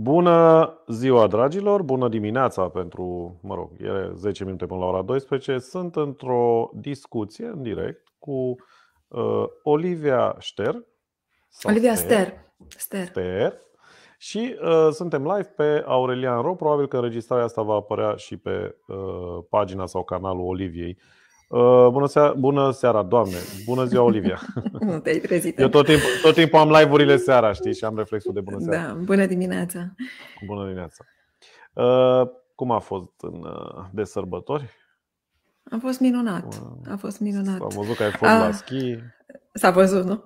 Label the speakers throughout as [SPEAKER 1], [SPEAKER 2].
[SPEAKER 1] Bună ziua, dragilor! Bună dimineața pentru, mă rog, e 10 minute până la ora 12. Sunt într-o discuție în direct cu uh, Olivia Ster, Olivia Ster. Ster. Ster. Și uh, suntem live pe Aurelian Ro. Probabil că înregistrarea asta va apărea și pe uh, pagina sau canalul Oliviei Uh, bună seara, bună seara, doamne! Bună ziua, Olivia! Nu te-ai
[SPEAKER 2] trezit. Eu tot timpul,
[SPEAKER 1] tot timpul am live-urile seara, știi, și am reflexul de bună seara.
[SPEAKER 2] Da, bună dimineața!
[SPEAKER 1] Bună dimineața! Uh, cum a fost în, uh, de sărbători?
[SPEAKER 2] A fost minunat. Wow. A fost minunat. S-a văzut că ai fost A... la schi. S-a văzut, nu?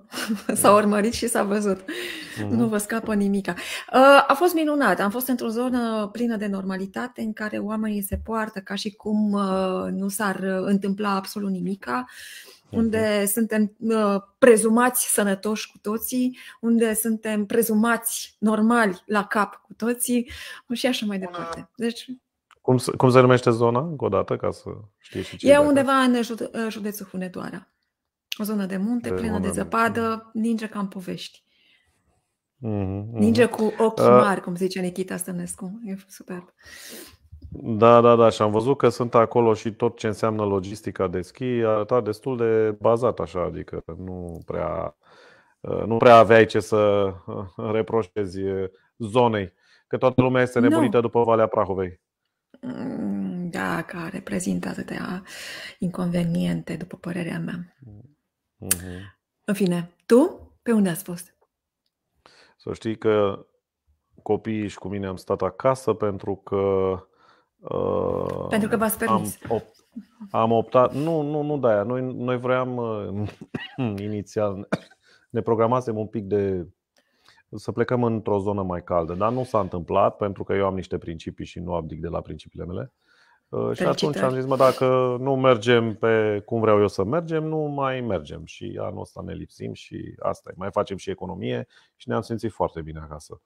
[SPEAKER 2] S-a da. urmărit și s-a văzut. Mm-hmm. Nu vă scapă nimica. A fost minunat. Am fost într-o zonă plină de normalitate în care oamenii se poartă ca și cum nu s-ar întâmpla absolut nimica
[SPEAKER 1] mhm. unde
[SPEAKER 2] suntem prezumați sănătoși cu toții, unde suntem prezumați normali la cap cu toții și așa mai departe. Deci
[SPEAKER 1] cum, cum se numește zona, încă o dată, ca să știi și ce E undeva
[SPEAKER 2] în județul Hunedoara. O zonă de munte, de plină de zăpadă, de... ninge ca în povești.
[SPEAKER 1] Mm-hmm, Ninge mhm. cu ochii uh, mari,
[SPEAKER 2] uh, cum zice Nikita Stănescu. E superb.
[SPEAKER 1] Da, da, da. Și am văzut că sunt acolo și tot ce înseamnă logistica de schi arăta destul de bazat așa, adică nu prea, uh, nu prea aveai ce să uh, reproșezi zonei, că toată lumea este nebunită no. după Valea Prahovei.
[SPEAKER 2] Mm, da, care prezintă atâtea inconveniente, după părerea mea.
[SPEAKER 1] Mm-hmm.
[SPEAKER 2] În fine, tu pe unde ați fost?
[SPEAKER 1] Să știi că copiii și cu mine am stat acasă pentru că uh, pentru că v-ați permis. Am, op, am optat, nu, nu, nu da Noi, noi vroiam uh, inițial ne programasem un pic de să plecăm într-o zonă mai caldă. Dar nu s-a întâmplat pentru că eu am niște principii și nu abdic de la principiile mele. Uh, și atunci am zis, mă, dacă nu mergem pe cum vreau eu să mergem, nu mai mergem. Și anul ăsta ne lipsim și asta e. Mai facem și economie și ne-am simțit foarte bine acasă.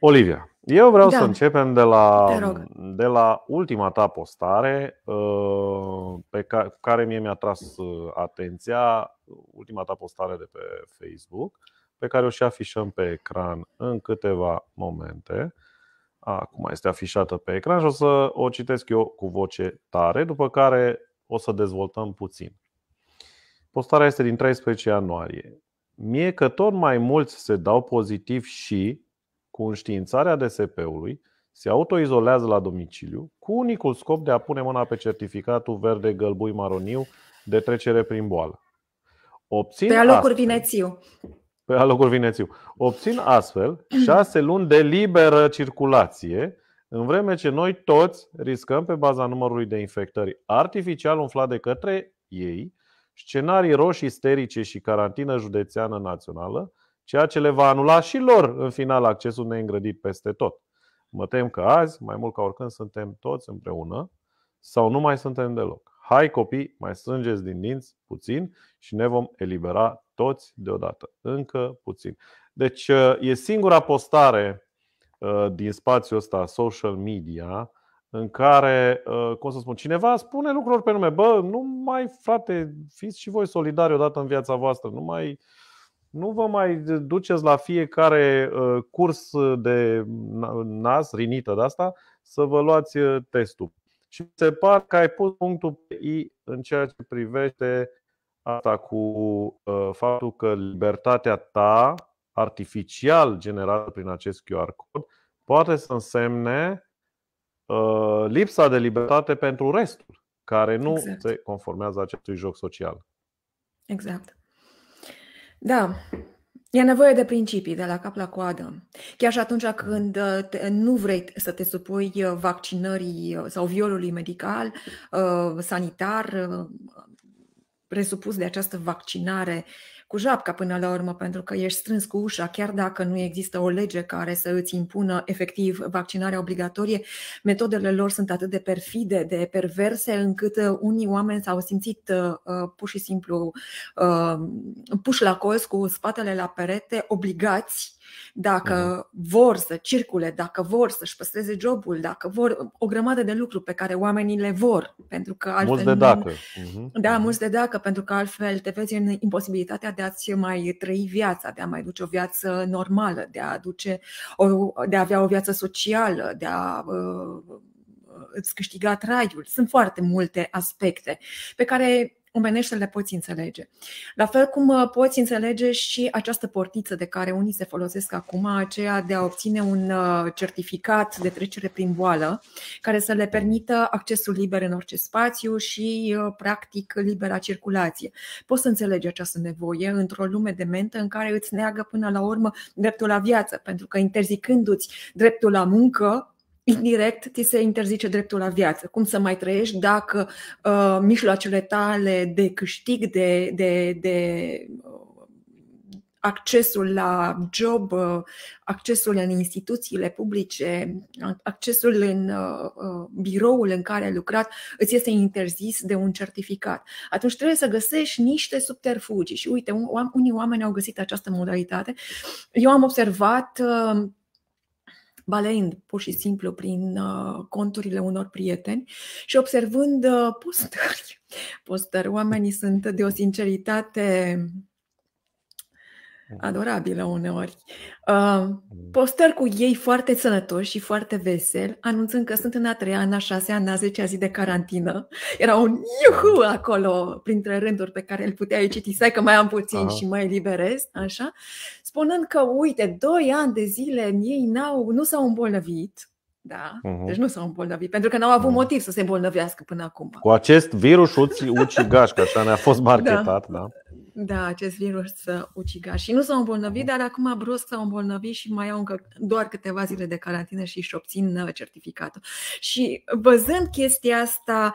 [SPEAKER 1] Olivia, eu vreau da. să începem de la, de la ultima ta postare uh, pe care, care mie mi-a tras uh, atenția, ultima ta postare de pe Facebook pe care o și afișăm pe ecran în câteva momente. Acum este afișată pe ecran și o să o citesc eu cu voce tare, după care o să dezvoltăm puțin. Postarea este din 13 ianuarie. Mie că tot mai mulți se dau pozitiv și, cu înștiințarea DSP-ului, se autoizolează la domiciliu cu unicul scop de a pune mâna pe certificatul verde, gălbui, maroniu de trecere prin boală. Obțin pe alocuri astfel, vinețiu pe păi, alocuri Vinețiu. Obțin astfel șase luni de liberă circulație, în vreme ce noi toți riscăm pe baza numărului de infectări artificial umflat de către ei, scenarii roșii isterice și carantină județeană națională, ceea ce le va anula și lor în final accesul neîngrădit peste tot. Mă tem că azi, mai mult ca oricând, suntem toți împreună sau nu mai suntem deloc. Hai copii, mai strângeți din dinți puțin și ne vom elibera toți deodată. Încă puțin. Deci uh, e singura postare uh, din spațiul ăsta social media în care, uh, cum să spun, cineva spune lucruri pe nume. Bă, nu mai, frate, fiți și voi solidari odată în viața voastră. Nu mai nu vă mai duceți la fiecare curs de nas, rinită de asta, să vă luați testul. Și se pare că ai pus punctul pe I în ceea ce privește asta cu uh, faptul că libertatea ta, artificial generată prin acest QR code poate să însemne uh, lipsa de libertate pentru restul, care nu exact. se conformează acestui joc social.
[SPEAKER 2] Exact. Da, E nevoie de principii de la cap la coadă. Chiar și atunci când ă, te, nu vrei să te supui vaccinării sau violului medical, sanitar, presupus de această vaccinare cu japca până la urmă, pentru că ești strâns cu ușa, chiar dacă nu există o lege care să îți impună efectiv vaccinarea obligatorie, metodele lor sunt atât de perfide, de perverse, încât uh, unii oameni s-au simțit uh, uh, pur și simplu uh, puși la colț cu spatele la perete, obligați dacă mhm. vor să circule, dacă vor să-și păstreze jobul, dacă vor o grămadă de lucruri pe care oamenii le vor, pentru că altfel. Mulți de dacă.
[SPEAKER 1] Uh-huh. Da,
[SPEAKER 2] mhm. mulți de dacă, pentru că altfel te vezi în imposibilitatea de a-ți mai trăi viața, de a mai duce o viață normală, de a, duce, o, de a avea o viață socială, de a. Uh, uh îți câștiga traiul. Sunt foarte multe aspecte pe care omenește le poți înțelege. La fel cum uh, poți înțelege și această portiță de care unii se folosesc acum, aceea de a obține un uh, certificat de trecere prin boală, care să le permită accesul liber în orice spațiu și, uh, practic, libera circulație. Poți să înțelegi această nevoie într-o lume de mentă în care îți neagă până la urmă dreptul la viață, pentru că interzicându-ți dreptul la muncă, indirect ti se interzice dreptul la viață. Cum să mai trăiești dacă uh, mijloacele tale de câștig, de, de, de uh, accesul la job, uh, accesul în instituțiile publice, accesul în uh, biroul în care ai lucrat, îți este interzis de un certificat. Atunci trebuie să găsești niște subterfugii și uite, unii oameni au găsit această modalitate. Eu am observat baleind pur și simplu prin uh, conturile unor prieteni și observând uh, postări. Postări, oamenii sunt de o sinceritate mm. adorabilă uneori. Uh, mm. Postări cu ei foarte sănătoși și foarte veseli, anunțând că sunt în a treia, în a șasea, în a zecea zi de carantină. Era un iuhu mm. acolo, printre rânduri pe care îl puteai citi, stai că mai am puțin Aha. și mai eliberez, așa spunând că, uite, doi ani de zile ei n-au, nu s-au îmbolnăvit, da? Uh-huh. Deci nu s-au îmbolnăvit, pentru că n-au avut uh-huh. motiv să se îmbolnăvească până acum.
[SPEAKER 1] Cu acest virus ucigaș, că așa ne-a fost da. marketat, da. da?
[SPEAKER 2] Da, acest virus ucigaș. Și nu s-au îmbolnăvit, uh-huh. dar acum brusc s-au îmbolnăvit și mai au încă doar câteva zile de carantină și își obțin uh, certificatul. Și văzând chestia asta,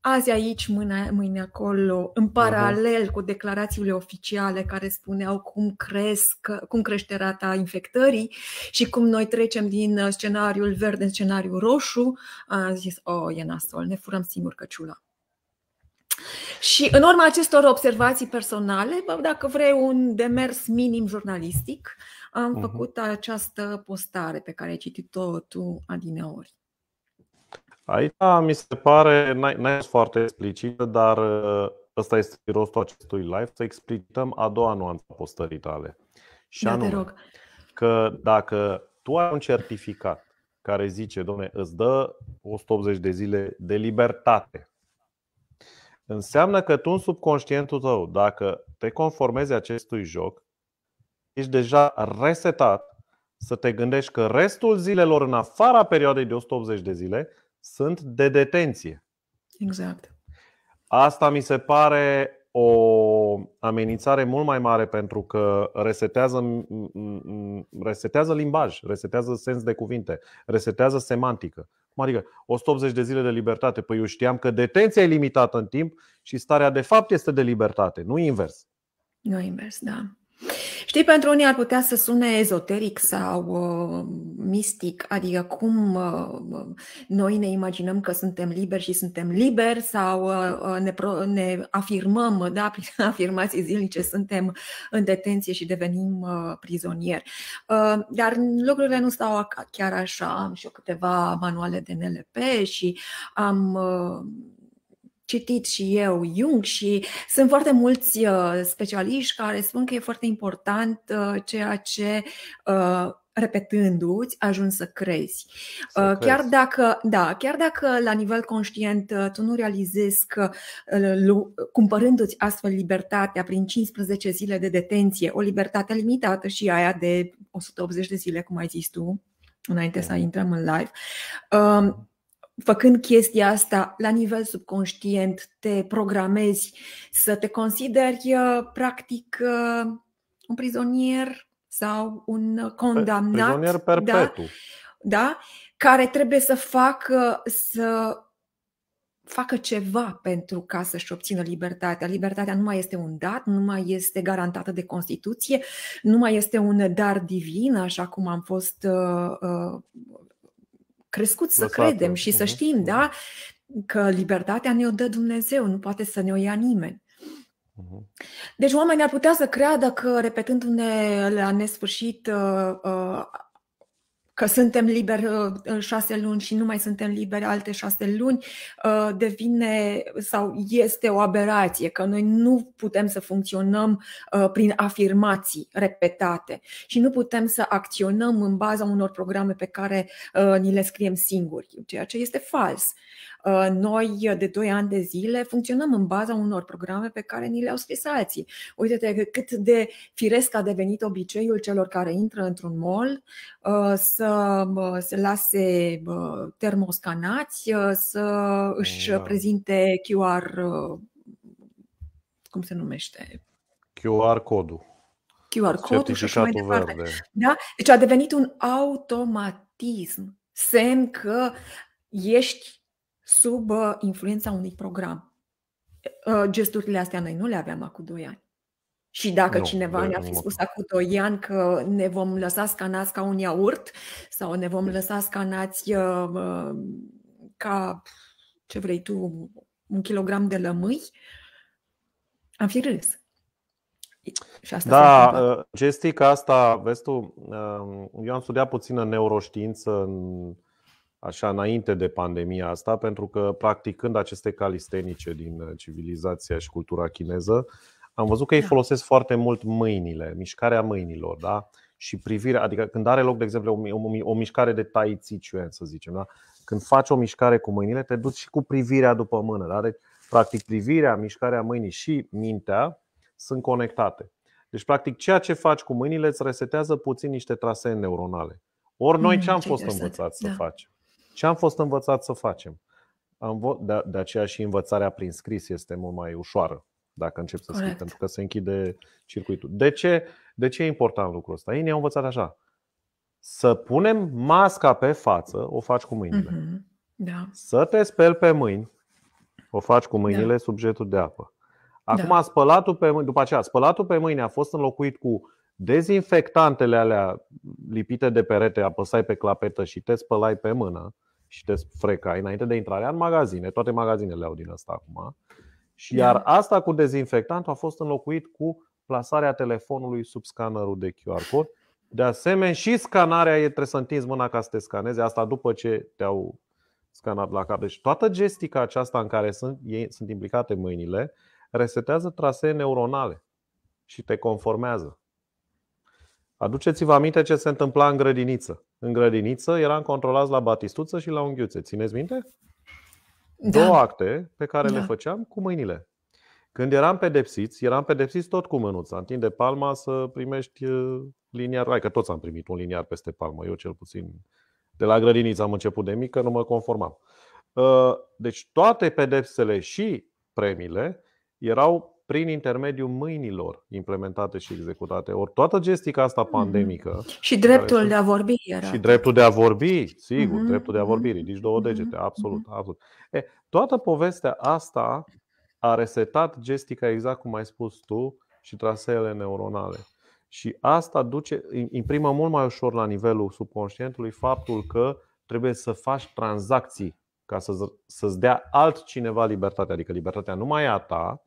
[SPEAKER 2] azi aici, mâine, mâine acolo, în paralel cu declarațiile oficiale care spuneau cum, cresc, cum crește rata infectării și cum noi trecem din uh, scenariul verde în scenariul roșu, am zis, o, oh, e nasol, ne furăm singur căciula. Și în urma acestor observații personale, dacă vrei un demers minim jurnalistic, am uh-huh. făcut această postare pe care ai citit-o tu adineori.
[SPEAKER 1] Aici da, mi se pare, n-ai foarte explicită, dar ă, ăsta este rostul acestui live, să explicăm a doua nuanță a postării tale. Și da, anume, te rog. că dacă tu ai un certificat care zice, domne, îți dă 180 de zile de libertate, înseamnă că tu în subconștientul tău, dacă te conformezi acestui joc, ești deja resetat să te gândești că restul zilelor în afara perioadei de 180 de zile sunt de detenție. Exact. Asta mi se pare o amenințare mult mai mare pentru că resetează, resetează limbaj, resetează sens de cuvinte, resetează semantică. Cum adică 180 de zile de libertate? Păi eu știam că detenția e limitată în timp și starea de fapt este de libertate, nu invers.
[SPEAKER 2] Nu invers, da. Știi, pentru unii ar putea să sune ezoteric sau uh, mistic, adică cum uh, noi ne imaginăm că suntem liberi și suntem liberi sau uh, uh ne, pro, ne afirmăm, da, prin afirmații zilnice suntem în detenție și devenim uh, prizonieri. Uh, dar lucrurile nu stau chiar așa. Am și eu câteva manuale de NLP și am uh, citit și eu Jung și sunt foarte mulți uh, specialiști care spun că e foarte important uh, ceea ce uh, repetându-ți, ajungi să crezi. Să crezi. chiar dacă, da, chiar dacă la nivel conștient tu nu realizezi că cumpărându-ți astfel libertatea prin 15 zile de detenție, o libertate limitată și aia de 180 de zile, cum ai zis tu, înainte da. să intrăm în live, um, făcând chestia asta la nivel subconștient, te programezi să te consideri uh, practic uh, un prizonier sau un uh, condamnat. Prizonier da? perpetu. Da, da? Care trebuie să facă, să facă ceva pentru ca să-și obțină libertatea. Libertatea nu mai este un dat, nu mai este garantată de Constituție, nu mai este un dar divin, așa cum am fost uh, uh, crescut să credem și să mhm. știm, da, mhm. că libertatea ne-o dă Dumnezeu, nu poate să ne-o ia nimeni. Mhm. Deci oamenii ar putea să creadă că, repetându-ne la nesfârșit uh, uh, că suntem liberi uh, șase luni și nu mai suntem liberi alte șase luni, uh, devine sau este o aberație, că noi nu putem să funcționăm uh, prin afirmații repetate și nu putem să acționăm în baza unor programe pe care ni le scriem singuri, ceea ce este fals. Uh, noi, uh, de 2 ani de zile, funcționăm în baza unor programe pe care ni le-au scris alții. Uite-te cât de firesc a devenit obiceiul celor care intră într-un mall uh, să se lase termoscanați, să își da. prezinte QR, cum se numește?
[SPEAKER 1] QR codul.
[SPEAKER 2] QR codul și așa mai departe. Verde. Da? Deci a devenit un automatism, semn că ești sub uh, influența unui program. Uh, gesturile astea noi nu le aveam acum 2 ani. Și dacă nu, cineva ne a fi spus acum 2 ani că ne vom lăsa scanați ca un iaurt sau ne vom lăsa scanați uh, uh ca, ce vrei tu, un kilogram de lămâi, am fi râs. Și asta da,
[SPEAKER 1] gestica asta, vezi tu, eu am studiat puțină neuroștiință în așa înainte de pandemia asta, pentru că practicând aceste calistenice din uh, civilizația și cultura chineză, am văzut că ei da. folosesc foarte mult mâinile, mișcarea mâinilor, da? Și privirea, adică când are loc, de exemplu, o, o, o mișcare de tai chi chuan, să zicem, da? Când faci o mișcare cu mâinile, te duci și cu privirea după mână, da? Deci, practic, privirea, mișcarea mâinii și mintea sunt conectate. Deci, practic, ceea ce faci cu mâinile îți resetează puțin niște trasee neuronale. Ori noi mm, ce am fost interesant. învățați da. să facem? Ce am fost învățat să facem? de, aceea și învățarea prin scris este mult mai ușoară dacă încep să scrii, pentru că se închide circuitul. De ce, de ce e important lucrul ăsta? Ei ne-au învățat așa. Să punem masca pe față, o faci cu mâinile.
[SPEAKER 2] Mm-hmm. Da.
[SPEAKER 1] Să te speli pe mâini, o faci cu mâinile da. sub jetul de apă. Da. Acum da. spălatul pe mâini, după aceea, spălatul pe mâini a fost înlocuit cu dezinfectantele alea lipite de perete, apăsai pe clapetă și te spălai pe mână și te sfrecai înainte de intrarea în magazine. Toate magazinele au din asta acum. Și da. iar asta cu dezinfectantul a fost înlocuit cu plasarea telefonului sub scannerul de QR code. De asemenea, și scanarea e, trebuie să întinzi mâna ca să te scaneze, asta după ce te-au scanat la cap. Deci toată gestica aceasta în care sunt, ei, sunt implicate mâinile resetează trasee neuronale și te conformează. Aduceți-vă aminte ce se întâmpla în grădiniță. În grădiniță eram controlați la batistuță și la unghiuțe. Țineți minte? Da. Două acte pe care da. le făceam cu mâinile. Când eram pedepsiți, eram pedepsiți tot cu mânuța. Întinde palma să primești uh, liniar. Hai că toți am primit un liniar peste palmă. Eu cel puțin de la grădiniță am început de mică, nu mă conformam. Uh, deci toate pedepsele și premiile erau prin intermediul mâinilor implementate și executate. Ori toată gestica asta mm-hmm. pandemică. Mm-hmm. Și dreptul de
[SPEAKER 2] a vorbi era. Și dreptul
[SPEAKER 1] de a vorbi, sigur, mm-hmm. dreptul de a mm-hmm. vorbi, ridici două mm-hmm, degete, mm-hmm. absolut, absolut. E, toată povestea asta a resetat gestica exact cum ai spus tu și traseele neuronale. Și asta duce, imprimă mult mai ușor la nivelul subconștientului faptul că trebuie să faci tranzacții ca să, să-ți dea altcineva libertatea. Adică libertatea nu mai e a ta,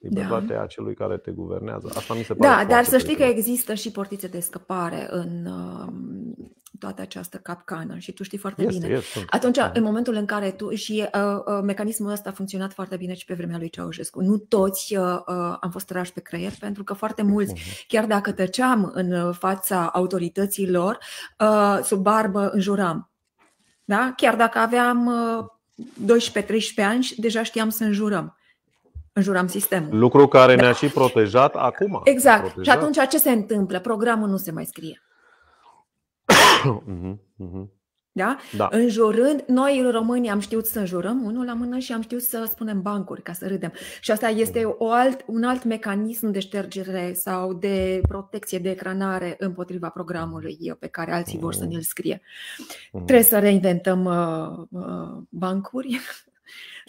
[SPEAKER 1] Libertatea da. celui care te guvernează. Asta mi se pare. Da, dar să știi că
[SPEAKER 2] există și portițe de scăpare în um, toată această capcană și tu știi foarte este, bine. Este. Atunci, da. în momentul în care tu și uh, uh, mecanismul ăsta a funcționat foarte bine și pe vremea lui Ceaușescu. Nu toți uh, uh, am fost trași pe creier pentru că foarte mulți, uh-huh. chiar dacă tăceam în uh, fața autorităților, uh, sub barbă înjuram. Da? Chiar dacă aveam uh, 12-13 ani, deja știam să înjurăm înjuram sistemul. Lucru care da. ne-a
[SPEAKER 1] și protejat acum. Exact. Protejat. Și atunci
[SPEAKER 2] ce se întâmplă? Programul nu se mai scrie.
[SPEAKER 1] Mhm, mhm.
[SPEAKER 2] da? da? Înjurând, noi românii am știut să înjurăm unul la mână și am știut să spunem bancuri ca să râdem. Și asta este o alt, un alt mecanism de ștergere sau de protecție, de ecranare împotriva programului pe care alții vor să mm. ne-l scrie. Mm. Trebuie să reinventăm uh, uh, bancuri,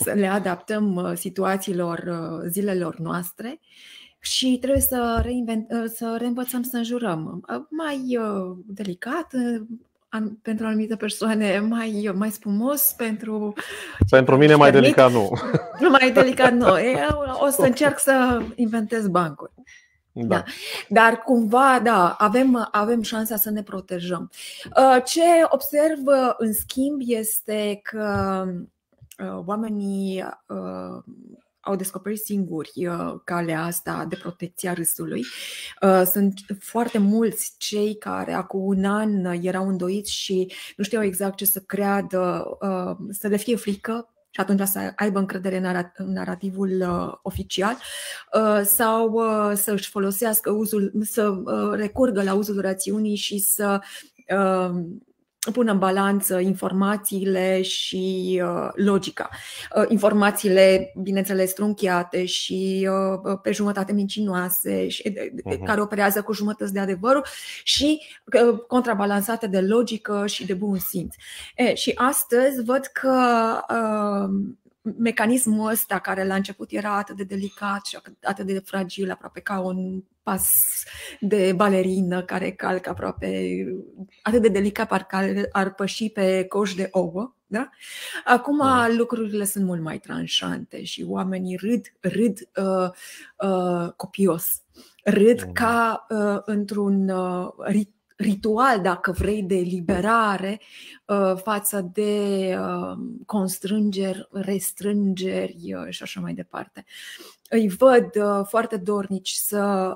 [SPEAKER 2] să le adaptăm uh, situațiilor uh, zilelor noastre și trebuie să, reinvent, uh, să reînvățăm să înjurăm. Mai delicat, pentru anumite persoane mai, mai spumos, pentru...
[SPEAKER 1] Pentru mine mai delicat nu.
[SPEAKER 2] Mai delicat nu. Eu o să încerc să inventez bancuri. Da. da. Dar cumva, da, avem, avem șansa să ne protejăm. Ce observ, în schimb, este că Uh, oamenii uh, au descoperit singuri uh, calea asta de protecție a râsului. Sunt foarte mulți cei care acum un an erau îndoiți și nu știau exact ce să creadă, să le fie frică și atunci să aibă încredere în narativul oficial sau să își folosească uzul, să recurgă la uzul rațiunii și să pună în balanță informațiile și uh, logica. Uh, informațiile, bineînțeles, trunchiate și uh, pe jumătate mincinoase, și, de, uh-huh. Mhm. care operează cu jumătăți de adevărul și contrabalansate de logică și de bun simț. E, și astăzi văd că mecanismul ăsta care la început era atât de delicat și atât de fragil, aproape ca un pas de balerină care calcă aproape atât de delicat parcă ar păși pe coș de ouă. Da? Acum da. lucrurile sunt mult mai tranșante și oamenii râd, râd uh, uh, copios, râd da. ca uh, într-un uh, rit ritual, dacă vrei, de liberare uh, față de uh, constrângeri, restrângeri uh, și așa mai departe. Îi văd foarte dornici să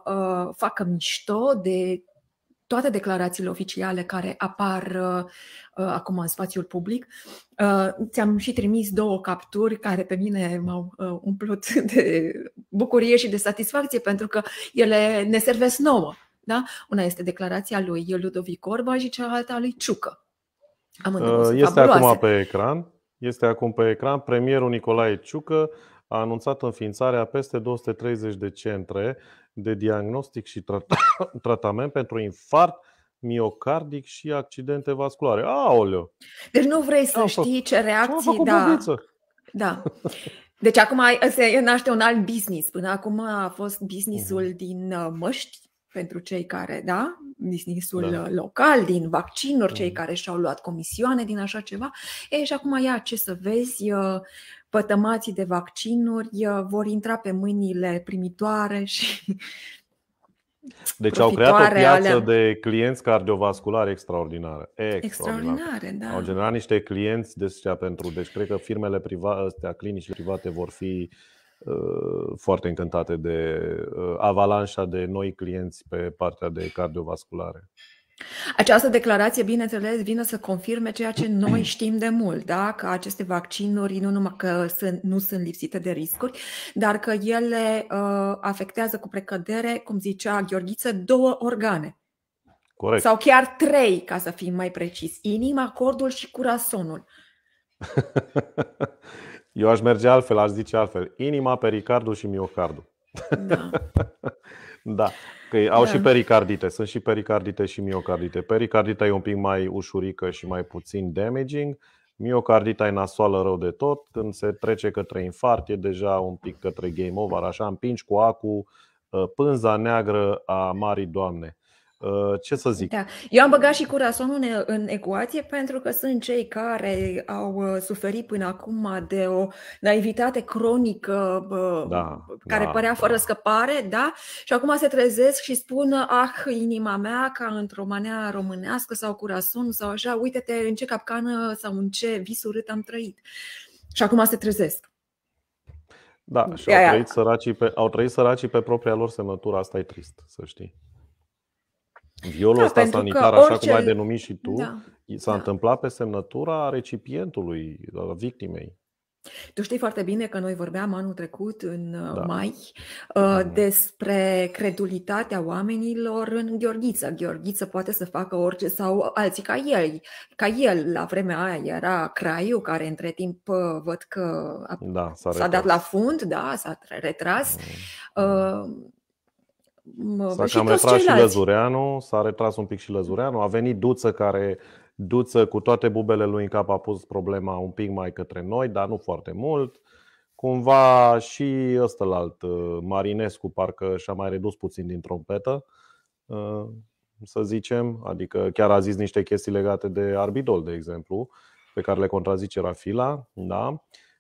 [SPEAKER 2] facă mișto de toate declarațiile oficiale care apar acum în spațiul public. ți-am și trimis două capturi care pe mine m-au umplut de bucurie și de satisfacție pentru că ele ne servesc nouă. Da? Una este declarația lui Ludovic Orba și cealaltă a lui Ciucă. Am uh, este fabuloase. acum
[SPEAKER 1] pe ecran. Este acum pe ecran. Premierul Nicolae Ciucă a anunțat înființarea peste 230 de centre de diagnostic și tra- tratament pentru infart miocardic și accidente vasculare. Aoleu! Deci nu vrei să știi
[SPEAKER 2] ce reacții... Da. Da. Deci acum se naște un alt business. Până acum a fost businessul mhm. din uh, măști, pentru cei care, da, businessul da. local, din vaccinuri, da. cei mm. care și-au luat comisioane din așa ceva. Ei, și acum ia ce să vezi, ă, pătămații de vaccinuri ă, vor intra pe mâinile primitoare și
[SPEAKER 1] deci au creat o piață alea. de clienți cardiovasculari extraordinare. Extraordinare, extraordinare da. Au generat niște clienți de pentru. Deci cred că firmele private, clinici private vor fi Uh, foarte încântate de uh, avalanșa de noi clienți pe partea de cardiovasculare.
[SPEAKER 2] Această declarație, bineînțeles, vine să confirme ceea ce noi știm de mult, da? că aceste vaccinuri nu numai că sunt, nu sunt lipsite de riscuri, dar că ele uh, afectează cu precădere, cum zicea Gheorghiță, două organe. Corect. Sau chiar trei, ca să fim mai precis. Inima, cordul și curasonul.
[SPEAKER 1] Eu aș merge altfel, aș zice altfel. Inima, pericardul și miocardul. Da. da. Că au da. și pericardite. Sunt și pericardite și miocardite. Pericardita e un pic mai ușurică și mai puțin damaging. Miocardita e nasoală rău de tot. Când se trece către infarct, e deja un pic către game over. Așa împingi cu acul ă, pânza neagră a marii doamne. Uh, ce să zic.
[SPEAKER 2] Da. Eu am băgat și curasonul în, ecuație pentru că sunt cei care au uh, suferit până acum de o naivitate cronică uh, da, care da, părea da. fără da. scăpare, da? Și acum se trezesc și spun, ah, inima mea, ca într-o manea românească sau curasonul sau așa, uite-te în ce capcană sau în ce vis urât am trăit. Și acum se trezesc.
[SPEAKER 1] Da, da. și au trăit, săracii pe, au trăit săracii pe propria lor semnătură, asta e trist, să știi. Violul da, ăsta sanitar, orice... așa cum ai denumit și tu, da, s-a da. întâmplat pe semnătura recipientului, a victimei.
[SPEAKER 2] Tu știi foarte bine că noi vorbeam anul trecut, în uh, da. mai, uh, mhm. despre credulitatea oamenilor în Gheorghiță. Gheorghiță poate să facă orice sau alții ca el. Ca el, la vremea aia, era Craiu, care între timp uh, văd că a,
[SPEAKER 1] da, s-a, s-a dat la
[SPEAKER 2] fund, da, s-a retras. Mm. S-a cam retras și
[SPEAKER 1] Lăzureanu, s-a retras un pic și Lăzureanu, a venit Duță care Duță cu toate bubele lui în cap a pus problema un pic mai către noi, dar nu foarte mult. Cumva și ăstălalt, uh, Marinescu, parcă și-a mai redus puțin din trompetă, uh, să zicem. Adică chiar a zis niște chestii legate de Arbidol, de exemplu, pe care le contrazice Rafila. Da?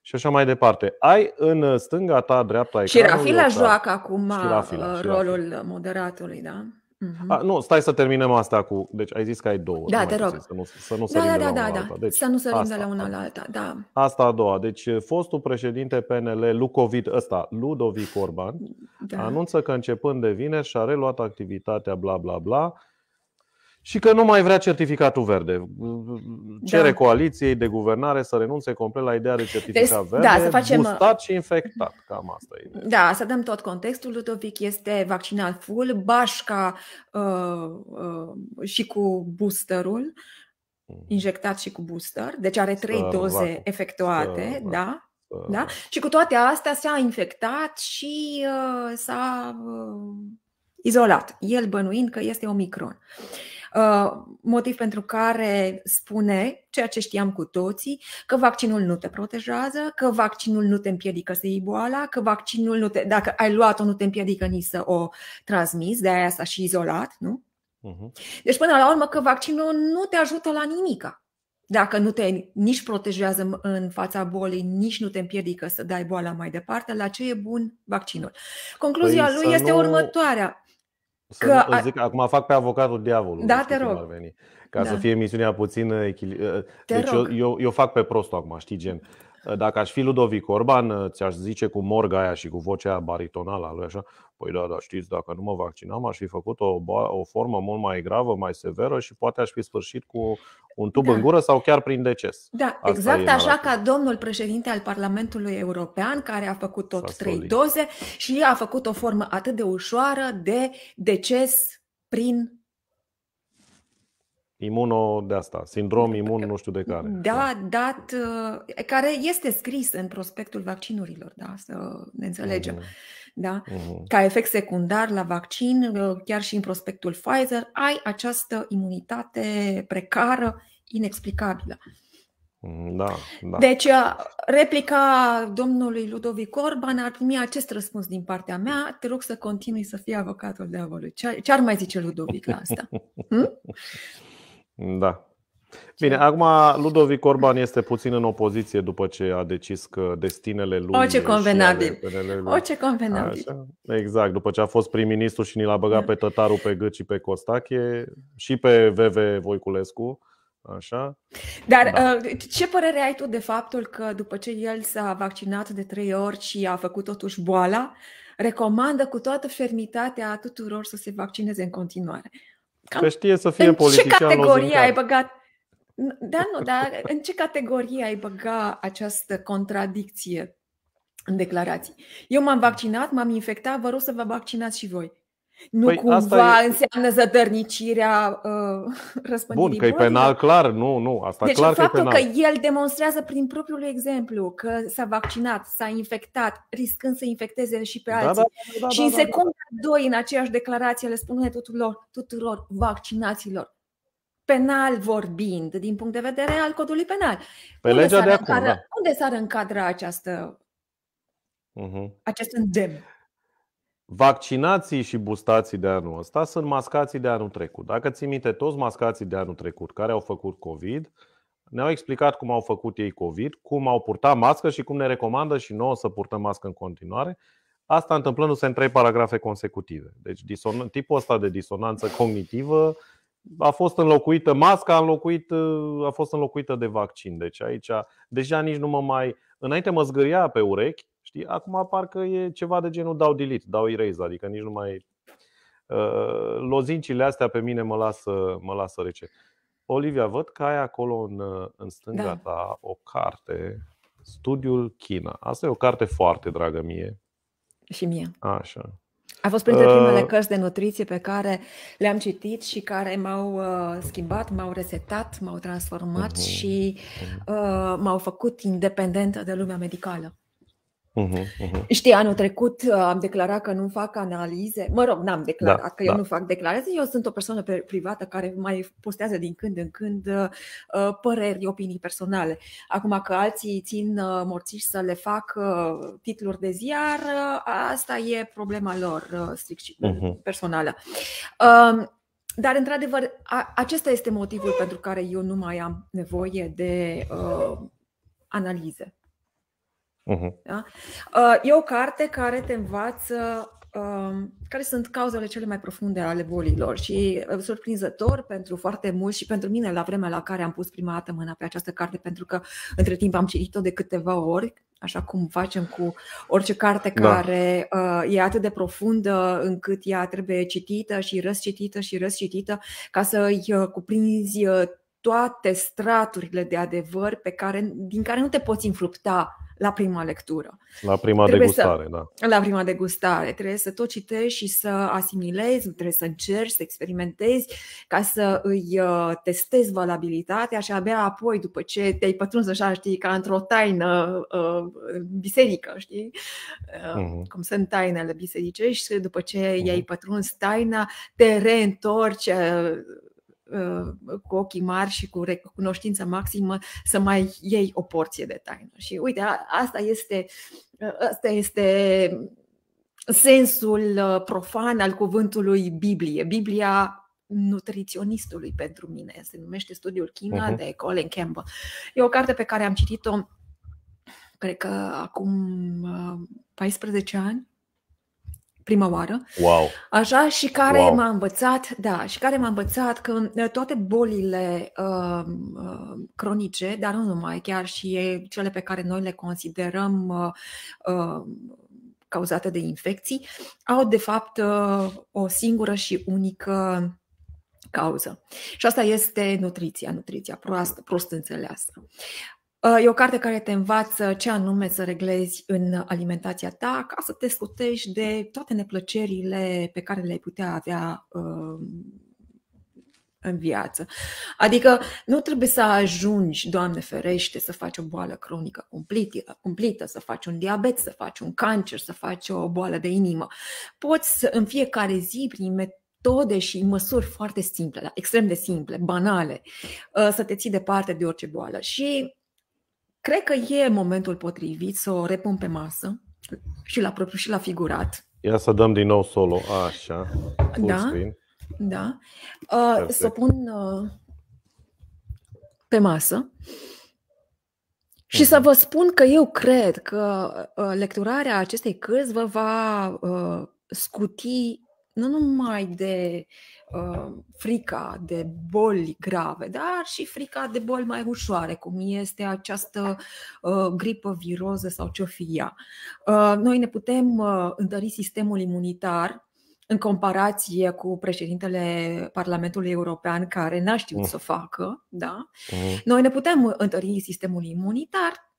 [SPEAKER 1] și așa mai departe. Ai în uh, stânga ta, dreapta ecranului... Și Rafila ta... joacă
[SPEAKER 2] acum și Rafila, uh, și rolul Rafila. moderatului, da?
[SPEAKER 1] Uh-huh. A, nu, stai să terminăm asta cu... Deci ai zis că ai două. Da, te rog. Zis, să nu, să nu da, da, da, da, Deci, să nu sărim asta, de la
[SPEAKER 2] una la alta, da.
[SPEAKER 1] Asta a doua. Deci uh, fostul președinte PNL, Lucovit, ăsta, Ludovic Orban, da. anunță că începând de vineri și-a reluat activitatea bla bla bla și că nu mai vrea certificatul verde. Cere da. coaliției de guvernare să renunțe complet la ideea de deci, certificat deci, verde, da, să facem... gustat și infectat. Cam asta e.
[SPEAKER 2] Da, să dăm tot contextul. Ludovic este vaccinat full, bașca uh, uh, și cu boosterul, mhm. injectat și cu booster, deci are trei Săr, doze vacu. efectuate, Săr, da? Da? Și cu toate astea s-a infectat și uh, s-a uh, izolat, el bănuind că este omicron. Uh, Uh, motiv pentru care spune ceea ce știam cu toții, că vaccinul nu te protejează, că vaccinul nu te împiedică să iei boala, că vaccinul nu te, dacă ai luat-o nu te împiedică nici să o transmiți, de aia s-a și izolat, nu? Uh-huh. Deci până la urmă că vaccinul nu te ajută la nimica. Dacă nu te nici protejează în fața bolii, nici nu te împiedică să dai boala mai departe, la ce e bun vaccinul? Concluzia păi lui este nu... următoarea să că nu, zic,
[SPEAKER 1] a... acum fac pe avocatul diavolului. Da, te rog. Veni, ca da. să fie misiunea puțin uh, echilibrată. Uh, deci eu, eu, eu fac pe prostul acum, știi, gen. Dacă aș fi Ludovic Orban, ă, ți-aș zice cu morga aia și cu vocea baritonală a lui așa Păi da, da, știți, dacă nu mă vaccinam, aș fi făcut o, o formă mult mai gravă, mai severă și poate aș fi sfârșit cu un tub da. în gură sau chiar prin deces. Da, Asta exact așa ca
[SPEAKER 2] domnul președinte al Parlamentului European, care a făcut tot trei doze și a făcut o formă atât de ușoară de deces prin
[SPEAKER 1] imuno de asta, sindrom da, imun da. nu știu de care. Da,
[SPEAKER 2] da. dat, uh, care este scris în prospectul vaccinurilor, da, să ne înțelegem. Uh-huh. Da? Uh-huh. Ca efect secundar la vaccin, uh, chiar și în prospectul Pfizer, ai această imunitate precară, inexplicabilă.
[SPEAKER 1] Mhm, da, da. Deci,
[SPEAKER 2] uh, replica domnului Ludovic Orban ar primi acest răspuns din partea mea. Te rog să continui să fii avocatul diavolului. Ce ar mai zice Ludovic la
[SPEAKER 1] asta? Hm? Da. Bine, acum Ludovic Orban este puțin în opoziție după ce a decis că destinele lui. O, ce convenabil! O, ce convenabil! Așa. Exact, după ce a fost prim-ministru și ni l-a băgat pe Tătaru, pe Gâci și pe Costache și pe VV Voiculescu. Așa.
[SPEAKER 2] Dar da. Uh, ce părere ai tu de faptul că după ce el s-a vaccinat de trei ori și a făcut totuși boala, recomandă cu toată fermitatea tuturor să se vaccineze în continuare?
[SPEAKER 1] Cam că știe să fie în politician ce categorie ai
[SPEAKER 2] băgat? Da, nu, dar în ce categorie ai băga această contradicție în declarații? Eu m-am vaccinat, m-am infectat, vă rog să vă vaccinați și voi.
[SPEAKER 1] Nu păi cumva asta e...
[SPEAKER 2] înseamnă zădărnicirea uh, răspândirii Bun, că e penal
[SPEAKER 1] clar, nu, nu, asta deci clar că e penal. că el
[SPEAKER 2] demonstrează prin propriul exemplu că s-a vaccinat, s-a infectat, riscând să infecteze și pe da, alții. Da, da, da, da și da, în secunda da, da. în aceeași declarație, le spune tuturor, tuturor vaccinaților, penal vorbind, din punct de vedere al codului penal.
[SPEAKER 1] Pe unde legea de acum, încadra, da.
[SPEAKER 2] Unde s-ar încadra această, uh-huh. acest îndemn?
[SPEAKER 1] Vaccinații și bustații de anul ăsta sunt mascații de anul trecut. Dacă ți minte, toți mascații de anul trecut care au făcut COVID ne-au explicat cum au făcut ei COVID, cum au purtat mască și cum ne recomandă și nouă să purtăm mască în continuare. Asta întâmplându-se în trei paragrafe consecutive. Deci dison- tipul ăsta de disonanță cognitivă a fost înlocuită, masca a, înlocuit, a fost înlocuită de vaccin. Deci aici deja nici nu mă mai... Înainte mă zgâria pe urechi, Știi? Acum parcă e ceva de genul dau delete, dau erase, adică nici nu mai uh, lozincile astea pe mine mă lasă, mă lasă rece. Olivia, văd că ai acolo în, uh, în stânga da. ta o carte, Studiul China. Asta e o carte foarte dragă mie. Și mie. Așa. A fost printre uh, primele uh,
[SPEAKER 2] cărți de nutriție pe care le-am citit și care m-au uh, schimbat, m-au resetat, m-au transformat uh-huh. și uh, m-au făcut independentă de lumea medicală. Uh-huh, uh-huh. Știi, anul trecut uh, am declarat că nu fac analize. Mă rog, n-am da, declarat da, că da. eu nu fac declarații. Eu sunt o persoană privată care mai postează din când în când uh, uh, păreri, opinii personale. Acum că alții țin uh, morțiși să le fac uh, titluri de ziar, uh, asta e problema lor uh, strict uh-huh. personală. Uh, dar, într-adevăr, a, acesta este motivul pentru care eu nu mai am nevoie de uh, analize. Uh-huh. Da? Uh, e o carte care te învață um, care sunt cauzele cele mai profunde ale bolilor și uh, surprinzător pentru foarte mulți și pentru mine la vremea la care am pus prima dată mâna pe această carte pentru că între timp am citit-o de câteva ori așa cum facem cu orice carte da. care uh, e atât de profundă încât ea trebuie citită și răscitită și răscitită ca să îi uh, cuprinzi uh, toate straturile de adevăr pe care, din care nu te poți înfrupta la prima lectură.
[SPEAKER 1] La prima trebuie degustare, să,
[SPEAKER 2] da. La prima degustare. Trebuie să tot citești și să asimilezi, trebuie să încerci, să experimentezi ca să îi uh, testezi valabilitatea și abia apoi, după ce te-ai pătruns așa, știi, ca într-o taină uh, biserică, știi, uh, uh-huh. cum sunt tainele bisericești, după ce uh-huh. i-ai pătruns taina, te reîntorci uh, Uh, cu ochii mari și cu recunoștință maximă să mai iei o porție de taină. Și uite, asta este, uh, asta este sensul uh, profan al cuvântului Biblie. Biblia nutriționistului pentru mine. Se numește Studiul China uh-huh. de Colin Campbell. E o carte pe care am citit-o, cred că acum 14 ani, prima oară. Wow. Așa și care wow. m-a învățat, da, și care m-a învățat că uh, toate bolile uh, uh, cronice, dar nu numai, chiar și cele pe care noi le considerăm uh, uh, cauzate de infecții, au de fapt uh, o singură și unică cauză. Și asta este nutriția, nutriția proastă, prost înțeleasă. Uh, e o carte care te învață ce anume să reglezi în alimentația ta ca să te scutești de toate neplăcerile pe care le-ai putea avea uh, în viață. Adică nu trebuie să ajungi, Doamne ferește, să faci o boală cronică cumplită, să faci un diabet, să faci un cancer, să faci o boală de inimă. Poți să, în fiecare zi, prin metode și măsuri foarte simple, da, extrem de simple, banale, uh, să te ții departe de orice boală. Și Cred că e momentul potrivit să o repun pe masă și la propriu și la figurat.
[SPEAKER 1] Ia să dăm din nou solo, așa, da, screen.
[SPEAKER 2] Da, uh, să pun uh, pe masă. Și să mhm. vă spun că eu cred că uh, lecturarea acestei cărți vă va uh, scuti nu numai de uh, frica de boli grave, dar și frica de boli mai ușoare, cum este această uh, gripă viroză sau ce Uh, noi ne putem uh, întări sistemul imunitar în comparație cu președintele Parlamentului European, care n-a știut mm. să facă, da? Mm. Noi ne putem întări sistemul imunitar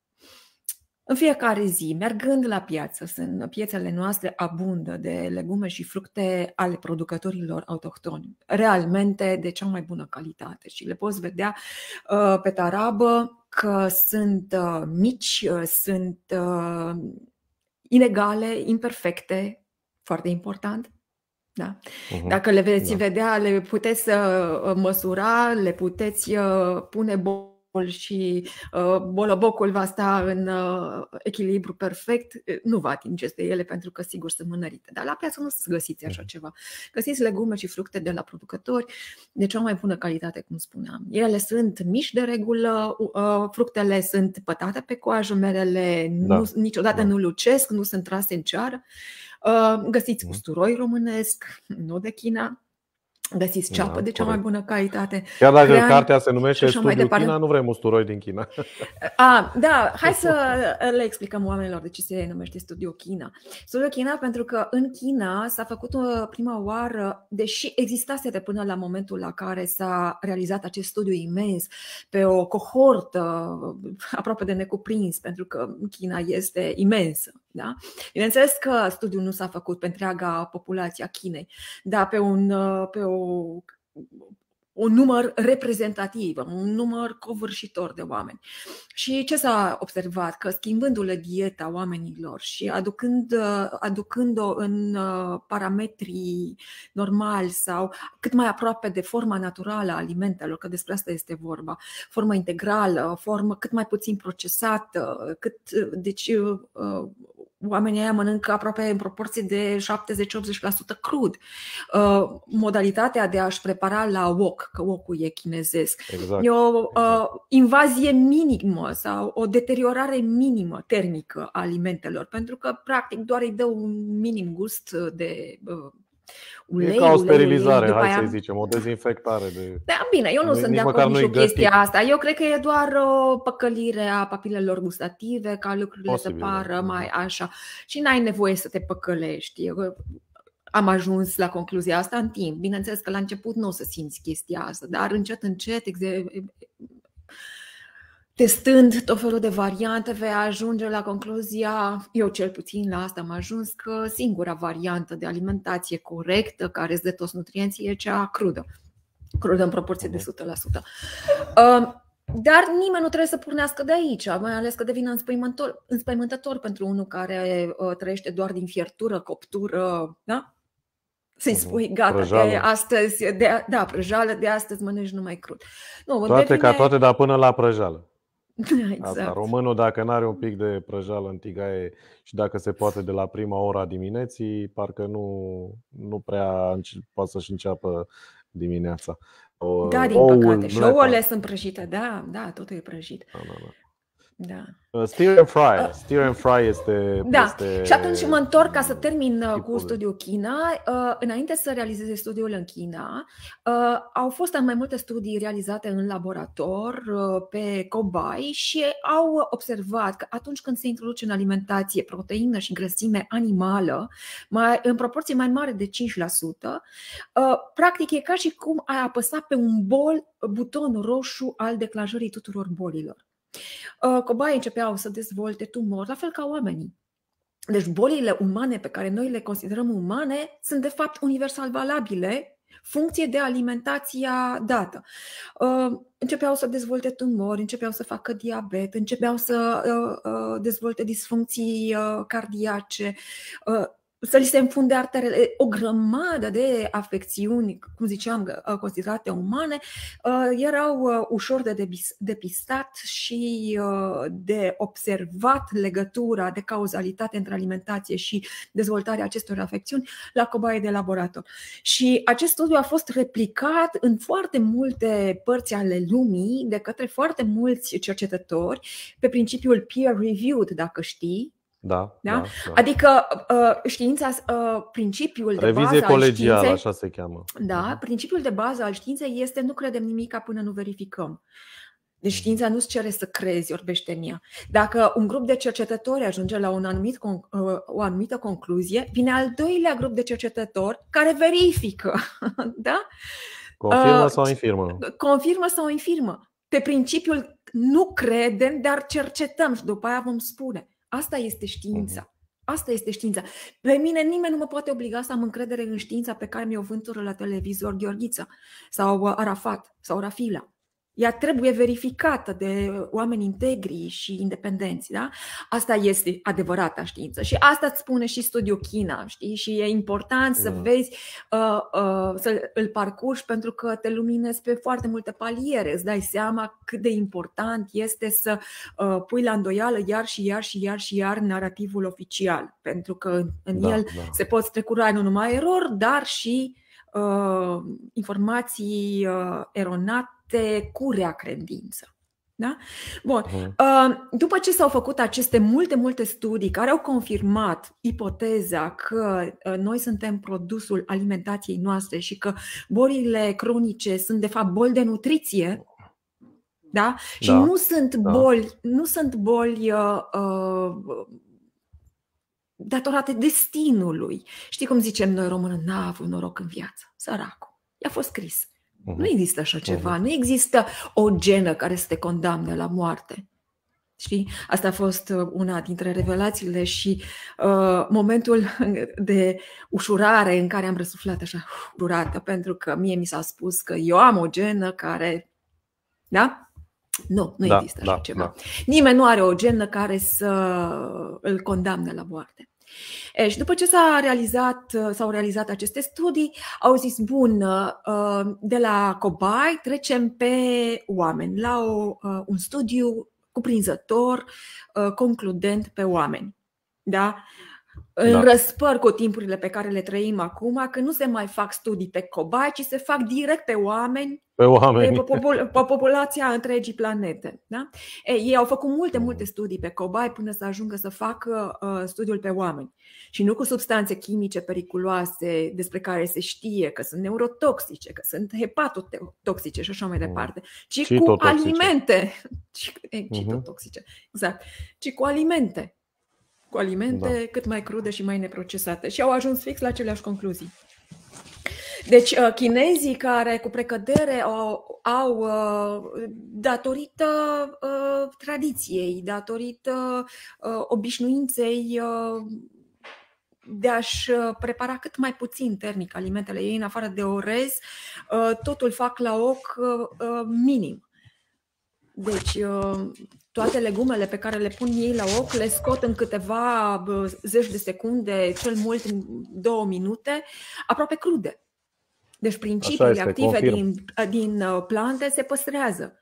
[SPEAKER 2] în fiecare zi, mergând la piață, sunt piețele noastre abundă de legume și fructe ale producătorilor autohtoni, realmente de cea mai bună calitate și le poți vedea uh, pe tarabă că sunt uh, mici, uh, sunt inegale, imperfecte, foarte important. Da. Mhm. Dacă le veți da. vedea, le puteți măsura, le puteți pune bol corpul și uh, bolobocul va sta în uh, echilibru perfect, nu va atinge de ele pentru că sigur sunt mânărite. Dar la piață nu găsiți așa mhm. ceva. Găsiți legume și fructe de la producători de cea mai bună calitate, cum spuneam. Ele sunt mici de regulă, uh, fructele sunt pătate pe coajă, merele da. niciodată da. nu lucesc, nu sunt trase în ceară. Uh, găsiți mhm. usturoi românesc, nu de China Găsiți ceapă da, de cea corect. mai bună calitate. Chiar dacă Crean, cartea se numește Studiul China, nu
[SPEAKER 1] vrem usturoi din China.
[SPEAKER 2] A, ah, da, hai să le explicăm oamenilor de ce se numește Studiul China. Studiul China pentru că în China s-a făcut uh, prima oară, deși existase de până la momentul la care s-a realizat acest studiu imens pe o cohortă uh, aproape de necuprins, pentru că China este imensă da? Bineînțeles că studiul nu s-a făcut pe întreaga populație a Chinei, dar pe, un, uh, pe o un număr reprezentativ, un număr covârșitor de oameni. Și ce s-a observat? Că schimbându-le dieta oamenilor și aducând, uh, aducând-o în uh, parametrii normali sau cât mai aproape de forma naturală a alimentelor, că despre asta este vorba, formă integrală, formă cât mai puțin procesată, cât, deci oamenii aia mănâncă aproape în proporție de 70-80% crud. Uh, modalitatea de a-și prepara la wok, că wok e chinezesc, exact. e o uh, exact. invazie minimă sau o deteriorare minimă termică a alimentelor, pentru că practic doar îi dă un minim gust de uh,
[SPEAKER 1] Ulei, e ca o sterilizare, ulei, hai aia... să zicem, o dezinfectare. De...
[SPEAKER 2] Da, bine, eu nu sunt de acord cu chestia asta. Eu cred că e doar o uh, păcălire a papilelor gustative, ca lucrurile Posibil, să da. pară da. mai așa. Și n-ai nevoie să te păcălești. Eu uh, am ajuns la concluzia asta în timp. Bineînțeles că la început nu o să simți chestia asta, dar încet, încet testând tot felul de variante, vei ajunge la concluzia, eu cel puțin la asta am ajuns, că singura variantă de alimentație corectă, care îți dă toți nutrienții, e cea crudă. Crudă în proporție de 100%. Um, dar nimeni nu trebuie să pornească de aici, mai ales că devine înspăimântător, înspăimântător pentru unul care uh, trăiește doar din fiertură, coptură, da? Să-i spui, gata, prăjală. de astăzi, de, da, prăjală, de astăzi mănânci numai crud. Nu, toate devine... ca toate, dar
[SPEAKER 1] până la prăjală.
[SPEAKER 2] Exact. Asta.
[SPEAKER 1] Românul, dacă nu are un pic de prăjeală în tigaie și dacă se poate de la prima ora dimineții, parcă nu, nu prea poate să-și înceapă dimineața. O, da, din oul, păcate. Și ouăle
[SPEAKER 2] sunt prăjite, da, da, totul e prăjit. Da, da, da. Da.
[SPEAKER 1] Uh, steer and fry. Uh, steer and fry este... Da. Este... Și atunci mă
[SPEAKER 2] întorc ca să termin uh, tipul. cu studiul China. Înainte să realizeze studiul în China, au fost mai multe studii realizate în laborator pe cobai și au observat că atunci când se introduce în alimentație proteină și grăsime animală, mai, în proporție mai mare de 5%, practic e ca și cum ai apăsa pe un bol, buton roșu al declanșării tuturor bolilor. Uh, cobaii începeau să dezvolte tumori, la fel ca oamenii. Deci bolile umane pe care noi le considerăm umane sunt de fapt universal valabile funcție de alimentația dată. Uh, începeau să dezvolte tumori, începeau să facă diabet, începeau să uh, dezvolte disfuncții cardiace, să li se înfunde arterele, o grămadă de afecțiuni, cum ziceam, uh, considerate umane, uh, erau uh, ușor de depistat și de observat legătura de cauzalitate între alimentație și dezvoltarea acestor afecțiuni la cobaie de laborator. Și acest studiu a fost replicat în foarte multe părți ale lumii de către foarte mulți cercetători pe principiul peer-reviewed, dacă știi,
[SPEAKER 1] da, da? Da, da.
[SPEAKER 2] Adică uh, știința, uh, principiul Revizie de bază colegială, al științei, așa se cheamă. Da, mhm. principiul de bază al științei este nu credem nimica până nu verificăm. Deci mhm. știința nu-ți cere să crezi orbește ea. Dacă un grup de cercetători ajunge la un anumit, uh, o anumită concluzie, vine al doilea grup de cercetători care verifică. Da?
[SPEAKER 1] Confirmă sau infirmă?
[SPEAKER 2] Confirmă sau infirmă. Pe principiul nu credem, dar cercetăm și după aia vom spune. Asta este știința. Mhm. Asta este știința. Pe mine nimeni nu mă poate obliga să am încredere în știința pe care mi-o vântură la televizor Gheorghiță sau uh, Arafat sau Rafila ea trebuie verificată de oameni integri și independenți. Da? Asta este adevărata știință și asta îți spune și studiul China. Știi? Și e important să da. vezi, uh, uh, să îl parcurgi pentru că te luminezi pe foarte multe paliere. Îți dai seama cât de important este să uh, pui la îndoială iar și iar și iar și iar narativul oficial. Pentru că în da, el da. se pot strecura nu numai erori, dar și uh, informații uh, eronate te curea credință. Da? Bun. Uh, după ce s-au făcut aceste multe, multe studii care au confirmat ipoteza că uh, noi suntem produsul alimentației noastre și că bolile cronice sunt de fapt boli de nutriție, da? Și da, nu sunt da. boli, da. nu sunt boli uh, uh, datorate destinului. Știi cum zicem noi română, n-a avut noroc în viață, săracul. I-a fost scris. Uh-huh. Nu există așa ceva. Uh-huh. Nu există o genă care să te condamne la moarte. Și Asta a fost uh, una dintre revelațiile și uh, momentul de ușurare în care am răsuflat așa uh, urată, pentru că mie mi s-a spus că eu am o genă care. Da? Nu, nu da, există așa da, ceva. Da. Nimeni nu are o genă care să îl condamne la moarte. E, și după ce s-a realizat, s-au realizat aceste studii, au zis, bun, de la cobai trecem pe oameni, la o, un studiu cuprinzător, concludent pe oameni. Da? în da. răspăr cu timpurile pe care le trăim acum, că nu se mai fac studii pe cobai, ci se fac direct pe oameni,
[SPEAKER 1] pe, oameni. pe, popul-
[SPEAKER 2] pe populația întregii planete. Da? Ei, ei au făcut multe, multe mm. studii pe cobai până să ajungă să facă uh, studiul pe oameni. Și nu cu substanțe chimice periculoase despre care se știe că sunt neurotoxice, că sunt hepatotoxice și așa mai mm. departe, ci cu alimente. Ci, eh, citotoxice, exact. Ci cu alimente cu alimente da. cât mai crude și mai neprocesate. Și au ajuns fix la aceleași concluzii. Deci, uh, chinezii care cu precădere au, au uh, datorită uh, tradiției, datorită obișnuinței de a-și prepara cât mai puțin termic alimentele ei, în afară de orez, totul fac la oc minim. Deci, toate legumele pe care le pun ei la oc, le scot în câteva zeci de secunde, cel mult în două minute, aproape crude. Deci principiile este, active din, din uh, plante se păstrează.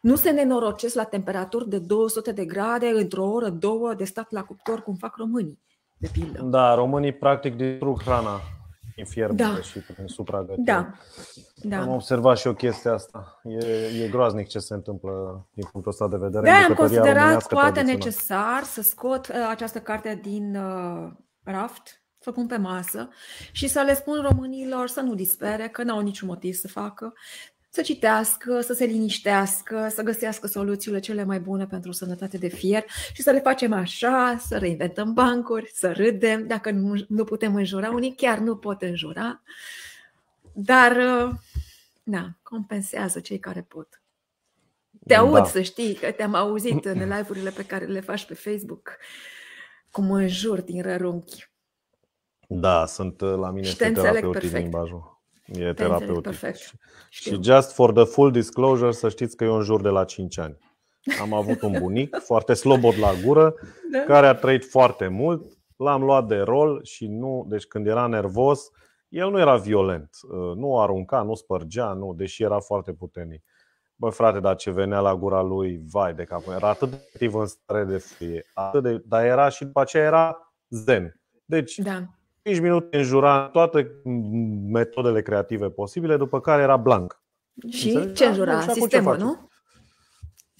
[SPEAKER 2] Nu se nenorocesc la temperaturi de 200 de grade într-o oră, două de stat la cuptor, cum fac românii,
[SPEAKER 1] de pildă. Da, românii practic distrug hrana infierbe da. și prin supragătire. Da. da. Am observat și o chestia asta. E, e groaznic ce se întâmplă din punctul ăsta de vedere. Da, am considerat poate
[SPEAKER 2] necesar să scot uh, această carte din uh, raft, să pun pe masă și să le spun românilor să nu dispere, că n-au niciun motiv să facă, să citească, să se liniștească, să găsească soluțiile cele mai bune pentru sănătate de fier și să le facem așa, să reinventăm bancuri, să râdem. Dacă nu, nu putem înjura, unii chiar nu pot înjura, dar uh, na, compensează cei care pot. Te da. aud, da. să știi, că te-am auzit în live-urile pe care le faci pe Facebook, cum înjur din rărunchi.
[SPEAKER 1] Da, sunt uh, la mine și te înțeleg perfect. limbajul. E terapeutic. Perfect. Și just for the full disclosure, să știți că eu în jur de la 5 ani. Am avut un bunic foarte slobod la gură, da. care a trăit foarte mult. L-am luat de rol și nu, deci când era nervos, el nu era violent, uh, nu arunca, nu spărgea, nu, deși era foarte puternic. Băi frate, dar ce venea la gura lui, vai de capul, era atât de activ în stare de fie, atât de, dar era și după aceea era zen. Deci, da. 5 minute înjura toate metodele creative posibile, după care era blank. Și Înțelegi? ce înjura? Da, sistemul, ce nu?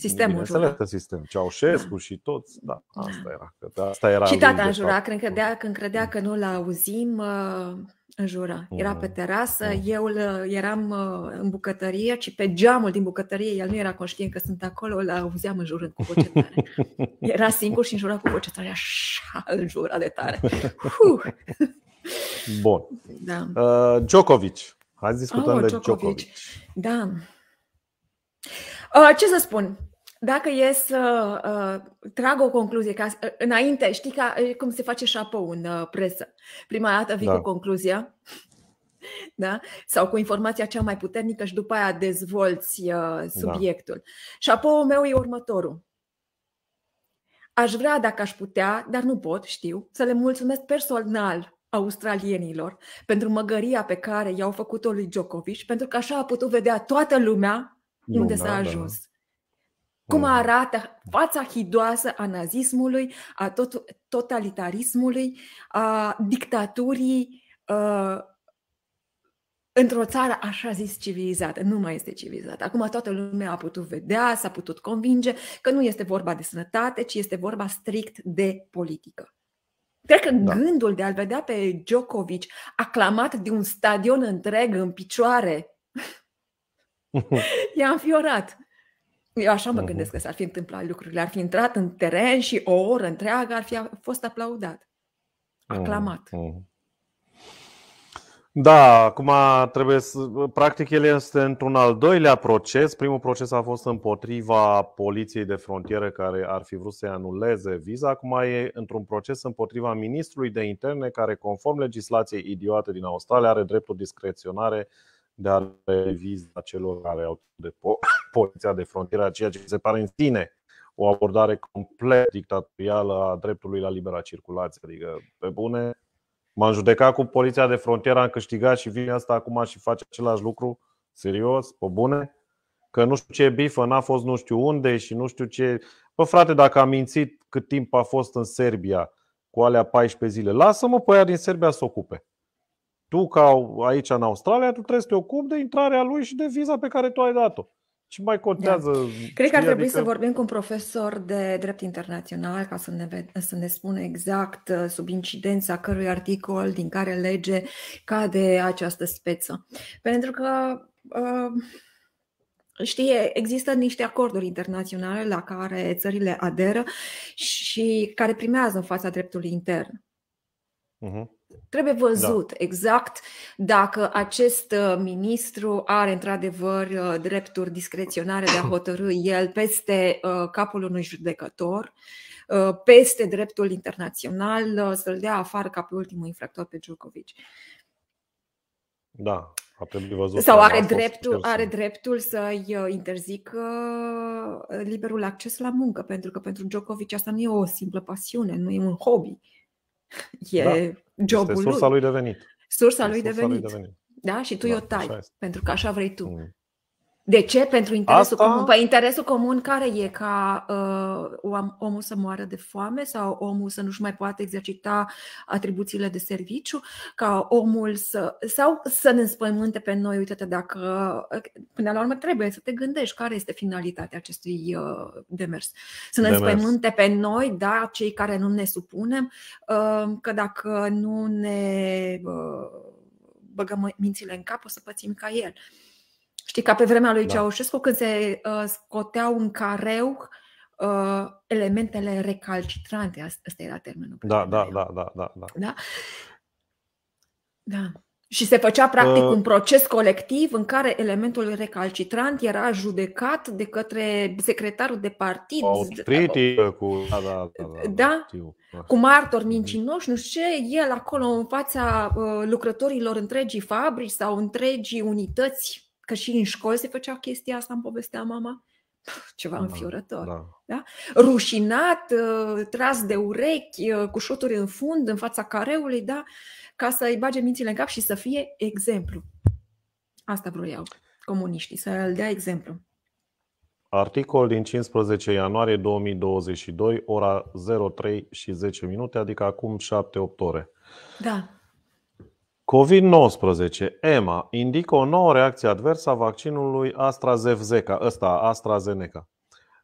[SPEAKER 2] Sistemul jura.
[SPEAKER 1] sistem. Ceaușescu da. și toți, da, asta era. Că asta era și tata jura,
[SPEAKER 2] când credea, când credea că nu l-auzim, uh, jură. Era pe mm. terasă, mm. eu uh, eram uh, în bucătărie și pe geamul din bucătărie, el nu era conștient că sunt acolo, îl auzeam jur cu voce
[SPEAKER 1] tare. Era singur
[SPEAKER 2] și jură cu voce tare, așa jură de tare. Huh.
[SPEAKER 1] Bun. Da. Uh, Djokovic. Hai să discutăm oh, de Djokovic. Djokovic.
[SPEAKER 2] Da. Uh, ce să spun? Dacă e să uh, trag o concluzie, ca, uh, înainte, știi ca, uh, cum se face șapă în uh, presă. Prima dată vii da. cu concluzia da? sau cu informația cea mai puternică și după aia dezvolți uh, da. subiectul. Da. Șapoul meu e următorul. Aș vrea, dacă aș putea, dar nu pot, știu, să le mulțumesc personal australienilor pentru măgăria pe care i-au făcut-o lui Djokovic, pentru că așa a putut vedea toată lumea
[SPEAKER 1] unde Luna, s-a da. ajuns.
[SPEAKER 2] Da. Cum mm. arată fața hidoasă a nazismului, a tot, totalitarismului, a dictaturii a, într-o țară așa zis civilizată. Nu mai este civilizată. Acum toată lumea a putut vedea, s-a putut convinge că nu este vorba de sănătate, ci este vorba strict de politică. Cred că da. gândul de a-l vedea pe Djokovic aclamat de un stadion întreg în picioare i-a înfiorat. Eu așa mă gândesc că s-ar fi întâmplat lucrurile. Ar fi intrat în teren și o oră întreagă ar fi fost aplaudat,
[SPEAKER 1] aclamat. Mm, mm. Da, acum trebuie să. Practic, el este într-un al doilea proces. Primul proces a fost împotriva poliției de frontieră care ar fi vrut să-i anuleze viza. Acum e într-un proces împotriva ministrului de interne care, conform legislației idiote din Australia, are dreptul discreționare de a reviza celor care au de po- poliția de frontieră, ceea ce se pare în sine o abordare complet dictatorială a dreptului la libera circulație. Adică, pe bune, m-am judecat cu poliția de frontieră, am câștigat și vine asta acum și face același lucru, serios, pe bune, că nu știu ce bifă, n-a fost nu știu unde și nu știu ce. Bă, frate, dacă am mințit cât timp a fost în Serbia cu alea 14 zile, lasă-mă pe aia din Serbia să ocupe. Tu, ca aici în Australia, tu trebuie să te ocupi de intrarea lui și de viza pe care tu ai dat-o. Ce mai contează? Da. Cred că ar trebui adică... să
[SPEAKER 2] vorbim cu un profesor de drept internațional ca să ne, să ne spună exact uh, sub incidența cărui articol, din care lege cade această speță. Pentru că, uh, știe, există niște acorduri internaționale la care țările aderă și care primează în fața dreptului intern. Uh-huh. Trebuie da. văzut da. exact dacă acest uh, ministru are într-adevăr uh, drepturi discreționare de a hotărâ el peste uh, capul unui judecător, peste dreptul internațional, să-l dea afară ca pe ultimul infractor pe Djokovic.
[SPEAKER 1] Da, a văzut. Sau are dreptul, are
[SPEAKER 2] dreptul să-i interzică liberul acces la muncă, pentru că pentru Djokovic asta nu e o simplă pasiune, nu e un hobby.
[SPEAKER 1] E da jobul este sursa lui. lui de venit.
[SPEAKER 2] Sursa, lui, sursa de venit. lui de venit. Da? Și tu da, o tai, pentru că așa vrei tu. Mm. De ce? Pentru interesul Asta... comun. Păi interesul comun care e? Ca uh, omul să moară de foame sau omul să nu-și mai poată exercita atribuțiile de serviciu? Ca omul să... sau să ne înspăimânte pe noi, uite-te, dacă... Până la urmă trebuie să te gândești care este finalitatea acestui uh, demers. Să ne demers. înspăimânte pe noi, da, cei care nu ne supunem, uh, că dacă nu ne uh, băgăm mințile în cap, o să pățim ca el. Uh, Știi, ca pe vremea lui da. Ceaușescu, când se uh, scoteau în careu uh, elementele recalcitrante, asta era termenul.
[SPEAKER 1] Da, da, da, da, da, da. Da?
[SPEAKER 2] Da. Și se făcea practic uh, un proces colectiv în care elementul recalcitrant era judecat de către secretarul de partid. Cu critică,
[SPEAKER 1] cu. Da, da, da, da, da, da cu
[SPEAKER 2] martori mhm. mincinoși, nu știu ce, el acolo în fața uh, lucrătorilor întregii fabrici sau întregii unități că și în școli se făcea chestia asta, îmi povestea mama, ceva da, înfiorător. Da. Da? Rușinat, ă, tras de urechi, ă, cu șoturi în fund, în fața careului, da? ca să-i bage mințile în cap și să fie exemplu. Asta vroiau comuniștii, să îl dea exemplu.
[SPEAKER 1] Articol din 15 ianuarie 2022, ora 03 și 10 minute, adică acum 7-8 ore. Da. COVID-19, EMA, indică o nouă reacție adversă a vaccinului AstraZeneca, ăsta, AstraZeneca.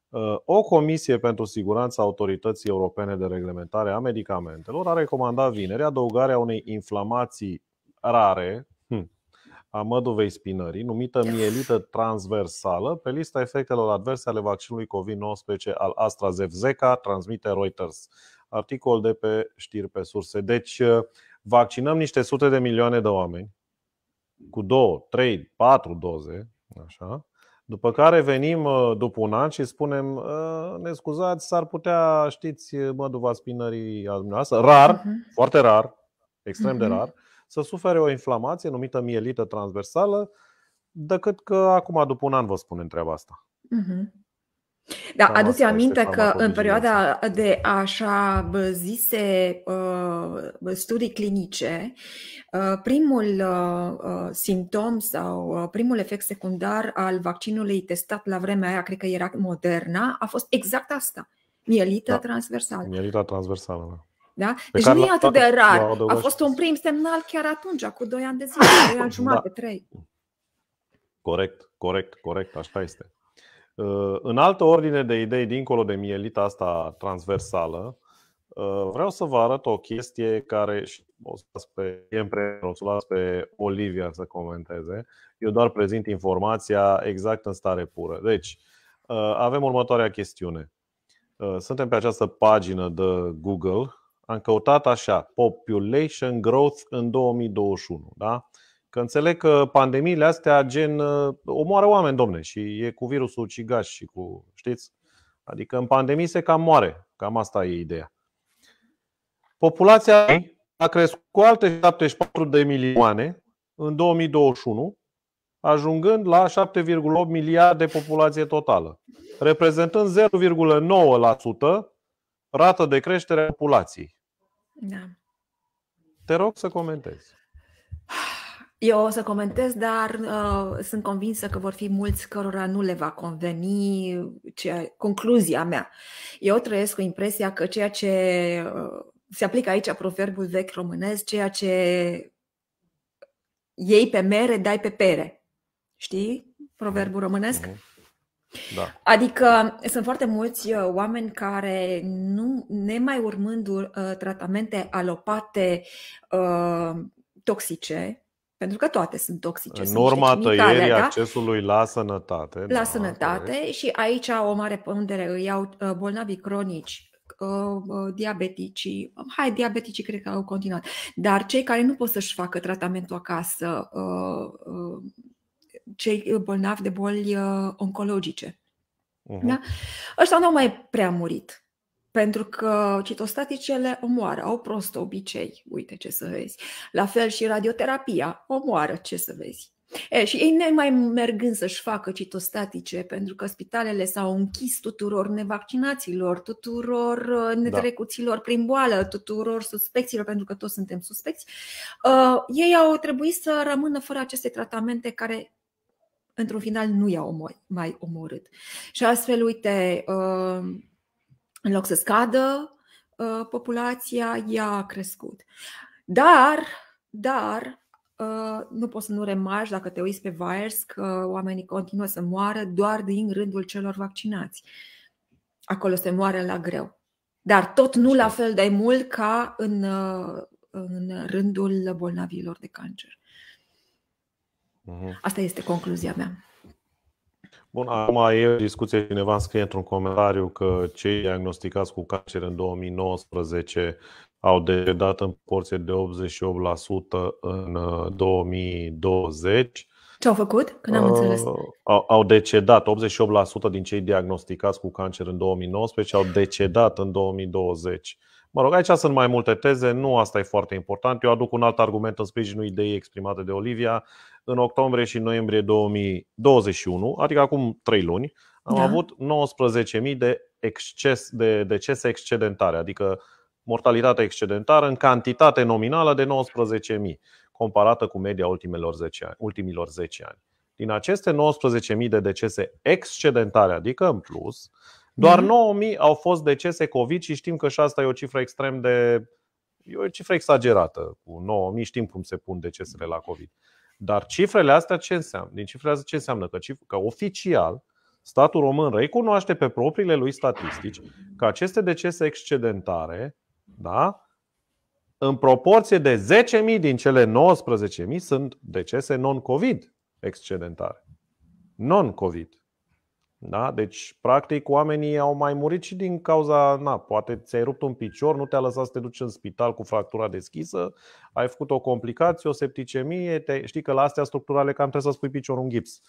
[SPEAKER 1] Uh, o comisie pentru siguranța Autorității Europene de Reglementare a Medicamentelor a recomandat vineri adăugarea unei inflamații rare hm, a măduvei spinării, numită mielită transversală, pe lista efectelor adverse ale vaccinului COVID-19 al AstraZeneca, transmite Reuters. Articol de pe știri pe surse. Deci, uh, vaccinăm niște sute de milioane de oameni cu două, trei, patru doze, așa, după care venim uh, după un an și spunem, uh, ne scuzați, s-ar putea, știți, măduva spinării a dumneavoastră, rar, uh-huh. foarte rar, extrem uh-huh. de mhm. rar, să sufere o inflamație numită mielită transversală, decât că acum, după un an, vă spun treaba asta. Uh-huh.
[SPEAKER 2] Da, aduți aminte că în perioada de așa zise uh, studii clinice, uh, primul uh, uh simptom sau uh, primul efect secundar al vaccinului testat la vremea aia, cred că era Moderna, a fost exact asta, mielita da. transversală.
[SPEAKER 1] Mielita transversală, da.
[SPEAKER 2] Da? Pe deci nu e atât de rar. A fost un prim semnal chiar atunci, cu doi ani de zile, doi ani da. jumate, da. trei.
[SPEAKER 1] Corect, corect, corect, așa este. Ă, în altă ordine de idei, dincolo de mielita asta transversală, ă, vreau să vă arăt o chestie care și o să las pe o să las pe Olivia să comenteze. Eu doar prezint informația exact în stare pură. Deci, ă, avem următoarea chestiune. Suntem pe această pagină de Google. Am căutat așa, population growth în 2021, da? Că înțeleg că pandemiile astea gen uh, omoară oameni, domne, și e cu virusul ucigaș și cu, știți? Adică în pandemii se cam moare. Cam asta e ideea. Populația a crescut cu alte 74 de milioane în 2021, ajungând la 7,8 miliarde de populație totală, reprezentând 0,9% rată de creștere a populației. Da. Te rog să comentezi.
[SPEAKER 2] Eu o să comentez, dar uh, sunt convinsă că vor fi mulți cărora nu le va conveni ce, concluzia mea. Eu trăiesc cu impresia că ceea ce uh, se aplică aici proverbul vechi românesc, ceea ce iei pe mere, dai pe pere. Știi proverbul românesc? Mhm. Da. Adică sunt foarte mulți uh, oameni care, nu, nemai urmând uh, tratamente alopate uh, toxice, pentru că toate sunt toxice. Norma sunt tăierii da?
[SPEAKER 1] accesului la sănătate. La da,
[SPEAKER 2] sănătate okay. și aici o mare pondere îi au uh, bolnavii cronici, uh, uh, diabeticii, hai, diabeticii cred că au continuat, dar cei care nu pot să-și facă tratamentul acasă, cei bolnavi de boli oncologice. Uh-huh. Da? Ăștia nu au mai prea murit pentru că citostaticele omoară, au prost obicei, uite ce să vezi. La fel și radioterapia omoară, ce să vezi. E, și ei ne mai mergând să-și facă citostatice, pentru că spitalele s-au închis tuturor nevaccinaților, tuturor netrecuților uh, da. prin boală, tuturor suspecților, pentru că toți suntem suspecți, uh, ei au trebuit să rămână fără aceste tratamente care într-un final nu i-au mai omorât. Și astfel, uite, uh, în loc să scadă uh, populația, ea a crescut. Dar, dar, uh, nu poți să nu remarci dacă te uiți pe virus că oamenii continuă să moară doar din rândul celor vaccinați. Acolo se moare la greu. Dar tot nu la fel de mult ca în, uh, în rândul bolnavilor de cancer. Mhm. Asta este concluzia mea.
[SPEAKER 1] Bun, acum e o discuție, cineva scrie într-un comentariu că cei diagnosticați cu cancer în 2019 au decedat în porție de 88% în 2020. Uh,
[SPEAKER 2] Ce au făcut? Când am uh, înțeles.
[SPEAKER 1] Au, au decedat 88% din cei diagnosticați cu cancer în 2019 au decedat în 2020. Mă rog, aici sunt mai multe teze, nu asta e foarte important. Eu aduc un alt argument în sprijinul ideii exprimate de Olivia. În octombrie și noiembrie 2021, adică acum 3 luni, am da. avut 19.000 de, exces, de decese excedentare, adică mortalitate excedentară în cantitate nominală de 19.000, comparată cu media ultimilor 10 ani. Ultimilor 10 ani. Din aceste 19.000 de decese excedentare, adică în plus, doar 9000 mhm. au fost decese COVID și știm că și asta e o cifră extrem de. e o cifră exagerată. Cu 9000 știm cum se pun decesele la COVID. Dar cifrele astea ce înseamnă? Din cifrele astea ce înseamnă? Că, că oficial statul român recunoaște pe propriile lui statistici că aceste decese excedentare, da, în proporție de 10.000 din cele 19.000 sunt decese non-COVID excedentare. Non-COVID. Da? Deci, practic, oamenii au mai murit și din cauza, na, poate ți-ai rupt un picior, nu te-a lăsat să te duci în spital cu fractura deschisă, ai făcut o complicație, o septicemie, te... știi că la astea structurale cam trebuie să ți pui piciorul în gips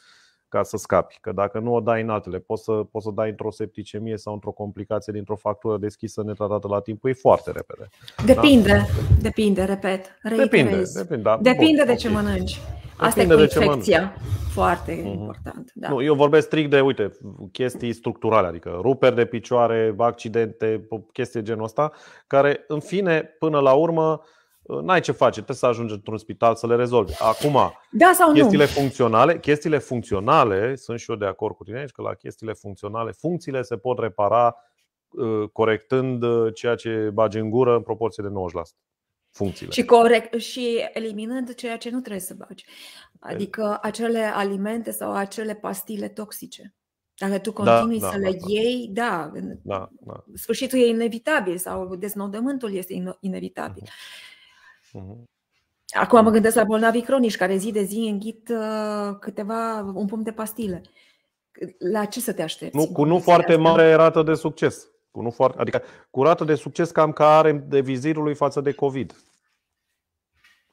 [SPEAKER 1] ca să scapi. Că dacă nu o dai în altele, poți să, poți să dai într-o septicemie sau într-o complicație dintr-o factură deschisă netratată la timp, e foarte repede. Depinde, da? depinde, repet. Reiterez. Depinde, da. depinde, da. depinde Bun. de ce mănânci. Asta e infecția.
[SPEAKER 2] Foarte uh-huh. important. Da. Nu,
[SPEAKER 1] eu vorbesc strict de, uite, chestii structurale, adică ruperi de picioare, accidente, chestii genul ăsta, care, în fine, până la urmă, uh, n-ai ce face, trebuie să ajungi într-un spital să le rezolvi. Acum,
[SPEAKER 2] da sau chestiile nu?
[SPEAKER 1] funcționale, chestiile funcționale, sunt și eu de acord cu tine aici că la chestiile funcționale, funcțiile se pot repara uh, corectând uh, ceea ce bagi în gură în proporție de 90% funcțiile. Și,
[SPEAKER 2] corect, și eliminând ceea ce nu trebuie să bagi. Adică acele alimente sau acele pastile toxice. Dacă tu da, continui da, să da, le da, iei, da, da, da, sfârșitul e inevitabil sau deznodământul este inevitabil. Uh-huh. Uh-huh. Acum mă gândesc la bolnavii cronici care zi de zi înghit uh, câteva, un pumn de pastile. La ce să te aștepți? Nu, cu nu foarte mare
[SPEAKER 1] rată de succes. Cu nu foarte, adică cu rată de succes cam ca are de vizirului față de COVID,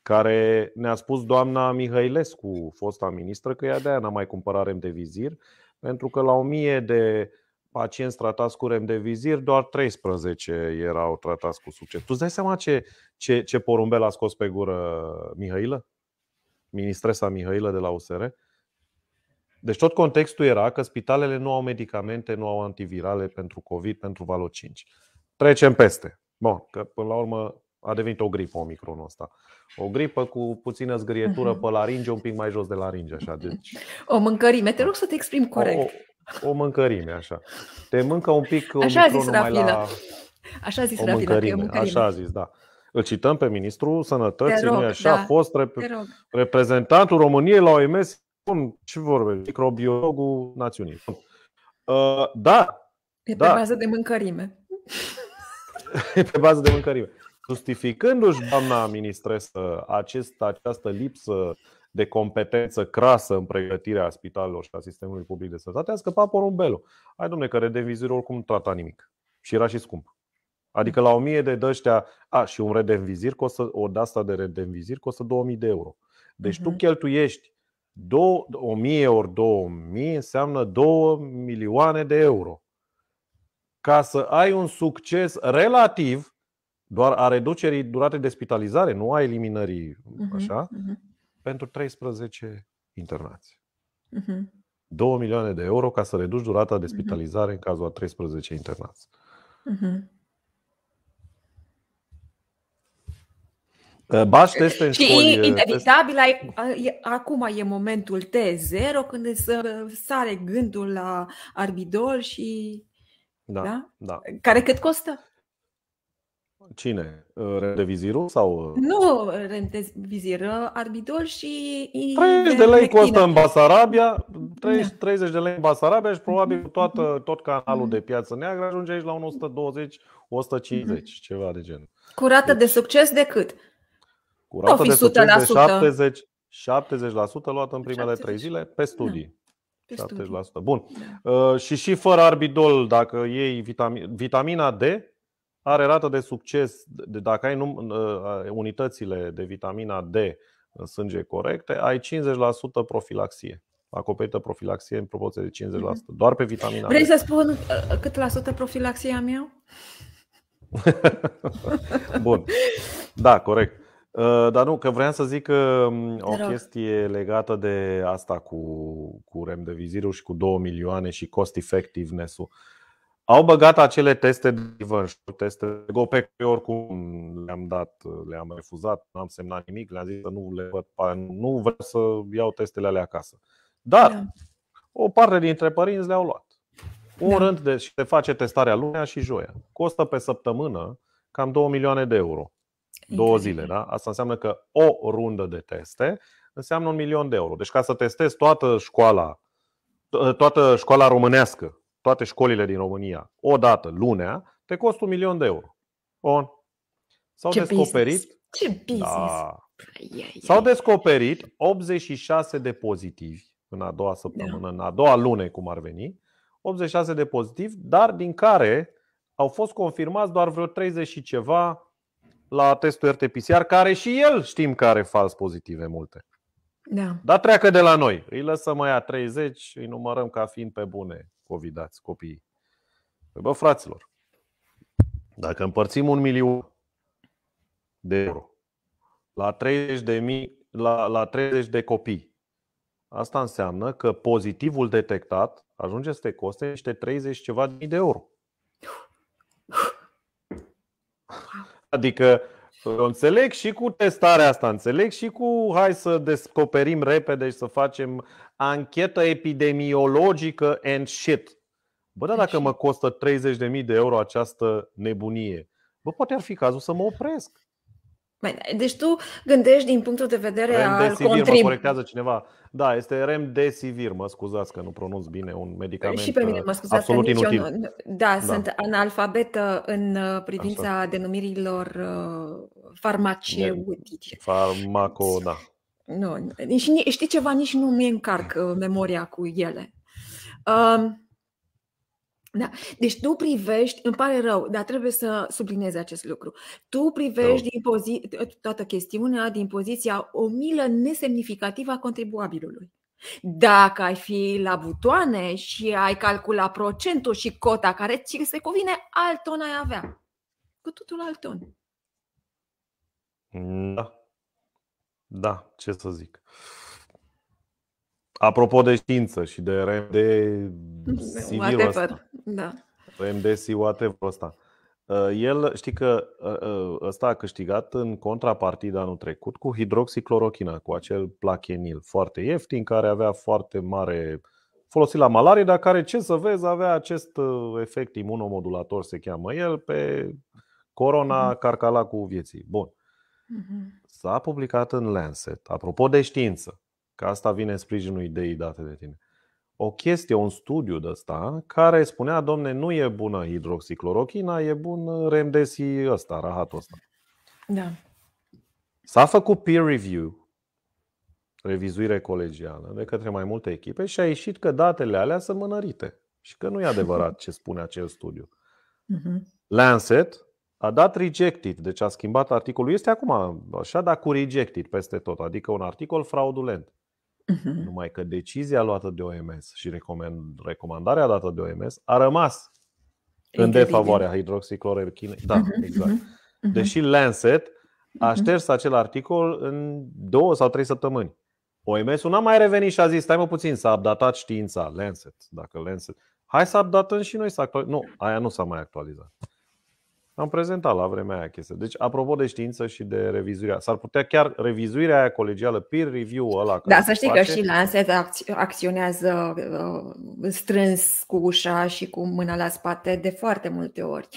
[SPEAKER 1] care ne-a spus doamna Mihăilescu, fosta ministră, că ea de-aia n-a mai cumpărat remdevizir, pentru că la 1000 de pacienți tratați cu remdevizir, doar 13 erau tratați cu succes. Tu îți dai seama ce, ce, ce porumbel a scos pe gură Mihailă? Ministresa Mihailă de la USR? Deci tot contextul era că spitalele nu au medicamente, nu au antivirale pentru COVID, pentru Valo 5. Trecem peste. Bun, că până la urmă a devenit o gripă omicronul ăsta. O gripă cu puțină zgârietură mhm. pe laringe, un pic mai jos de laringe. Așa. Deci,
[SPEAKER 2] o mâncărime, te rog să te exprimi corect.
[SPEAKER 1] O, o mâncărime, așa. Te mâncă un pic așa a zis mai la...
[SPEAKER 2] Așa a zis o Rafina, mâncărime, mâncărime. Așa a
[SPEAKER 1] zis, da. Îl cităm pe ministrul sănătății, rog, nu așa? Da. A fost rep- reprezentantul României la OMS Bun, ce vorbe? Microbiologul națiunii. Uh, da. E pe da. bază
[SPEAKER 2] de mâncărime.
[SPEAKER 1] e pe bază de mâncărime. Justificându-și, doamna ministresă, acest, această lipsă de competență crasă în pregătirea spitalelor și a sistemului public de sănătate, a scăpat porumbelul. Ai domne, că redevizirul oricum nu trata nimic. Și era și scump. Adică la 1000 de dăștea, a, și un redenvizir costă, o de asta de redenvizir costă 2000 de euro. Deci uh-huh. tu mhm. cheltuiești 1000 ori 2000 înseamnă 2 milioane de euro. Ca să ai un succes relativ, doar a reducerii duratei de spitalizare, nu a eliminării, uh-huh, așa, uh-huh. pentru 13 internați. Mhm. Uh-huh. 2 milioane de euro ca să reduci durata de spitalizare uh-huh. în cazul a 13 internați. Uh-huh. Bași teste în școli, Și inevitabil,
[SPEAKER 2] ai, e, acum e momentul T0 când să uh, sare gândul la arbidol și...
[SPEAKER 1] Da, da? da. Care cât costă? Cine? Uh, Rendevizirul sau? Uh?
[SPEAKER 2] Nu, rendevizir, arbidol și... 30 de lei costă în
[SPEAKER 1] Basarabia, 30, da. 30 de lei în Basarabia și probabil mhm, toată, mhm. tot canalul de mhm. piață neagră ajunge aici la 120-150, ceva de genul.
[SPEAKER 2] Curată deci... de succes de cât? Cu rată de succes 70,
[SPEAKER 1] 70% luată în primele 70. 3 zile pe da. studii. Da. Pe 70%. Studii. Bun. Da. Uh, și și fără arbidol, dacă iei vitamina, vitamina D, are rată de succes, de, dacă ai num, uh, uh, unitățile de vitamina D în sânge corecte, ai 50% profilaxie acoperită profilaxie în proporție de 50%, mm-hmm. doar pe vitamina Vrei D. să
[SPEAKER 2] spun uh, cât la sută profilaxia mea?
[SPEAKER 1] Bun. Da, corect. Ă, dar nu, că vreau să zic mm, o chestie legată de asta cu, cu remdevizirul și cu 2 milioane și cost effectiveness-ul. Au băgat acele teste de event, teste de go pe care oricum le-am dat, le-am refuzat, n-am semnat nimic, le-am zis că nu le văd, nu vreau să iau testele alea acasă. Dar da. o parte dintre părinți le-au luat. Un da. rând de, și se face testarea lunea și joia. Costă pe săptămână cam 2 milioane de euro două zile. Da? Asta înseamnă că o rundă de teste înseamnă un milion de euro. Deci ca să testezi toată școala, toată școala românească, toate școlile din România, o dată, lunea, te costă un milion de euro. Bun. S-au Ce descoperit. Business.
[SPEAKER 2] Ce business! Da.
[SPEAKER 1] S-au descoperit 86 de pozitivi în a doua săptămână, da. în a doua lună cum ar veni, 86 de pozitivi, dar din care au fost confirmați doar vreo 30 și ceva la testul RT-PCR, care și el știm că are fals pozitive multe. Da. Dar treacă de la noi. Îi lăsăm a 30, îi numărăm ca fiind pe bune covidați copiii. Păi bă, fraților, dacă împărțim un milion de euro la 30 de, mii, la, la 30 de copii, asta înseamnă că pozitivul detectat ajunge să te coste niște 30 ceva de mii de euro. Adică uh, o înțeleg și cu testarea asta, înțeleg și cu hai să descoperim repede și să facem anchetă epidemiologică and shit. Bă, da, deci dacă mă costă 30.000 de euro această nebunie, bă, poate ar fi cazul să mă opresc.
[SPEAKER 2] Deci tu gândești din punctul de vedere remdesivir, al contribu- mă
[SPEAKER 1] corectează cineva. Da, este remdesivir, mă scuzați că nu pronunț bine un medicament Și pe mine uh, mă scuzați absolut că nici inutil. Eu nu, da, da, sunt
[SPEAKER 2] analfabetă în uh, privința Așa. denumirilor uh, farmaceutice.
[SPEAKER 1] Farmaco, deci, da.
[SPEAKER 2] Nu, nici știi ceva, nici nu mi e încarc memoria cu ele. Um, da. Deci tu privești, îmi pare rău, dar trebuie să subliniez acest lucru. Tu privești din pozi- toată chestiunea din poziția o milă nesemnificativă a contribuabilului. Dacă ai fi la butoane și ai calcula procentul și cota care ți se cuvine, alt ton ai avea. Cu totul alt ton.
[SPEAKER 1] Da. Da, ce să zic. Uh, Apropo de știință și de RMD mm, civil ăsta. Da. RMDC, whatever ăsta. Uh, el, știi că uh, uh, ăsta a câștigat în contrapartida anul trecut cu hidroxiclorochina, cu acel plachenil foarte ieftin, care avea foarte mare folosit la malarie, dar care, ce să vezi, avea acest efect imunomodulator, se cheamă el, pe corona, mm-hmm. cu vieții. Bun. Mm-hmm. S-a publicat în Lancet, apropo de știință, Că asta vine în sprijinul ideii date de tine. O chestie, un studiu de ăsta care spunea, domne, nu e bună hidroxiclorochina, e bun remdesi ăsta, rahatul ăsta. Da. S-a făcut peer review, revizuire colegială, de către mai multe echipe și a ieșit că datele alea sunt mânărite și că nu e adevărat ce spune acel studiu. Mhm. Lancet a dat rejected, deci a schimbat articolul. Este acum așa, dar cu rejected peste tot, adică un articol fraudulent. Uh-huh. Numai că decizia luată de OMS și recomandarea dată de OMS a rămas
[SPEAKER 2] Incredibil. în defavoarea
[SPEAKER 1] hidroxicloroerchinei. Da, uh-huh. exact. Uh-huh. Deși Lancet a uhm. șters acel articol în două sau trei săptămâni. OMS-ul n-a mai revenit și a zis, stai mă puțin, s-a updatat știința, Lancet, dacă Lancet. Hai să updatăm și noi să actualizăm. Nu, aia nu s-a mai actualizat. Am prezentat la vremea aia chestia. Deci, apropo de știință și de revizuirea, s-ar putea chiar revizuirea aia colegială, peer review ăla. Da, să știi face. că și
[SPEAKER 2] Lancet acționează uh, strâns cu ușa și cu mâna la spate de foarte multe ori.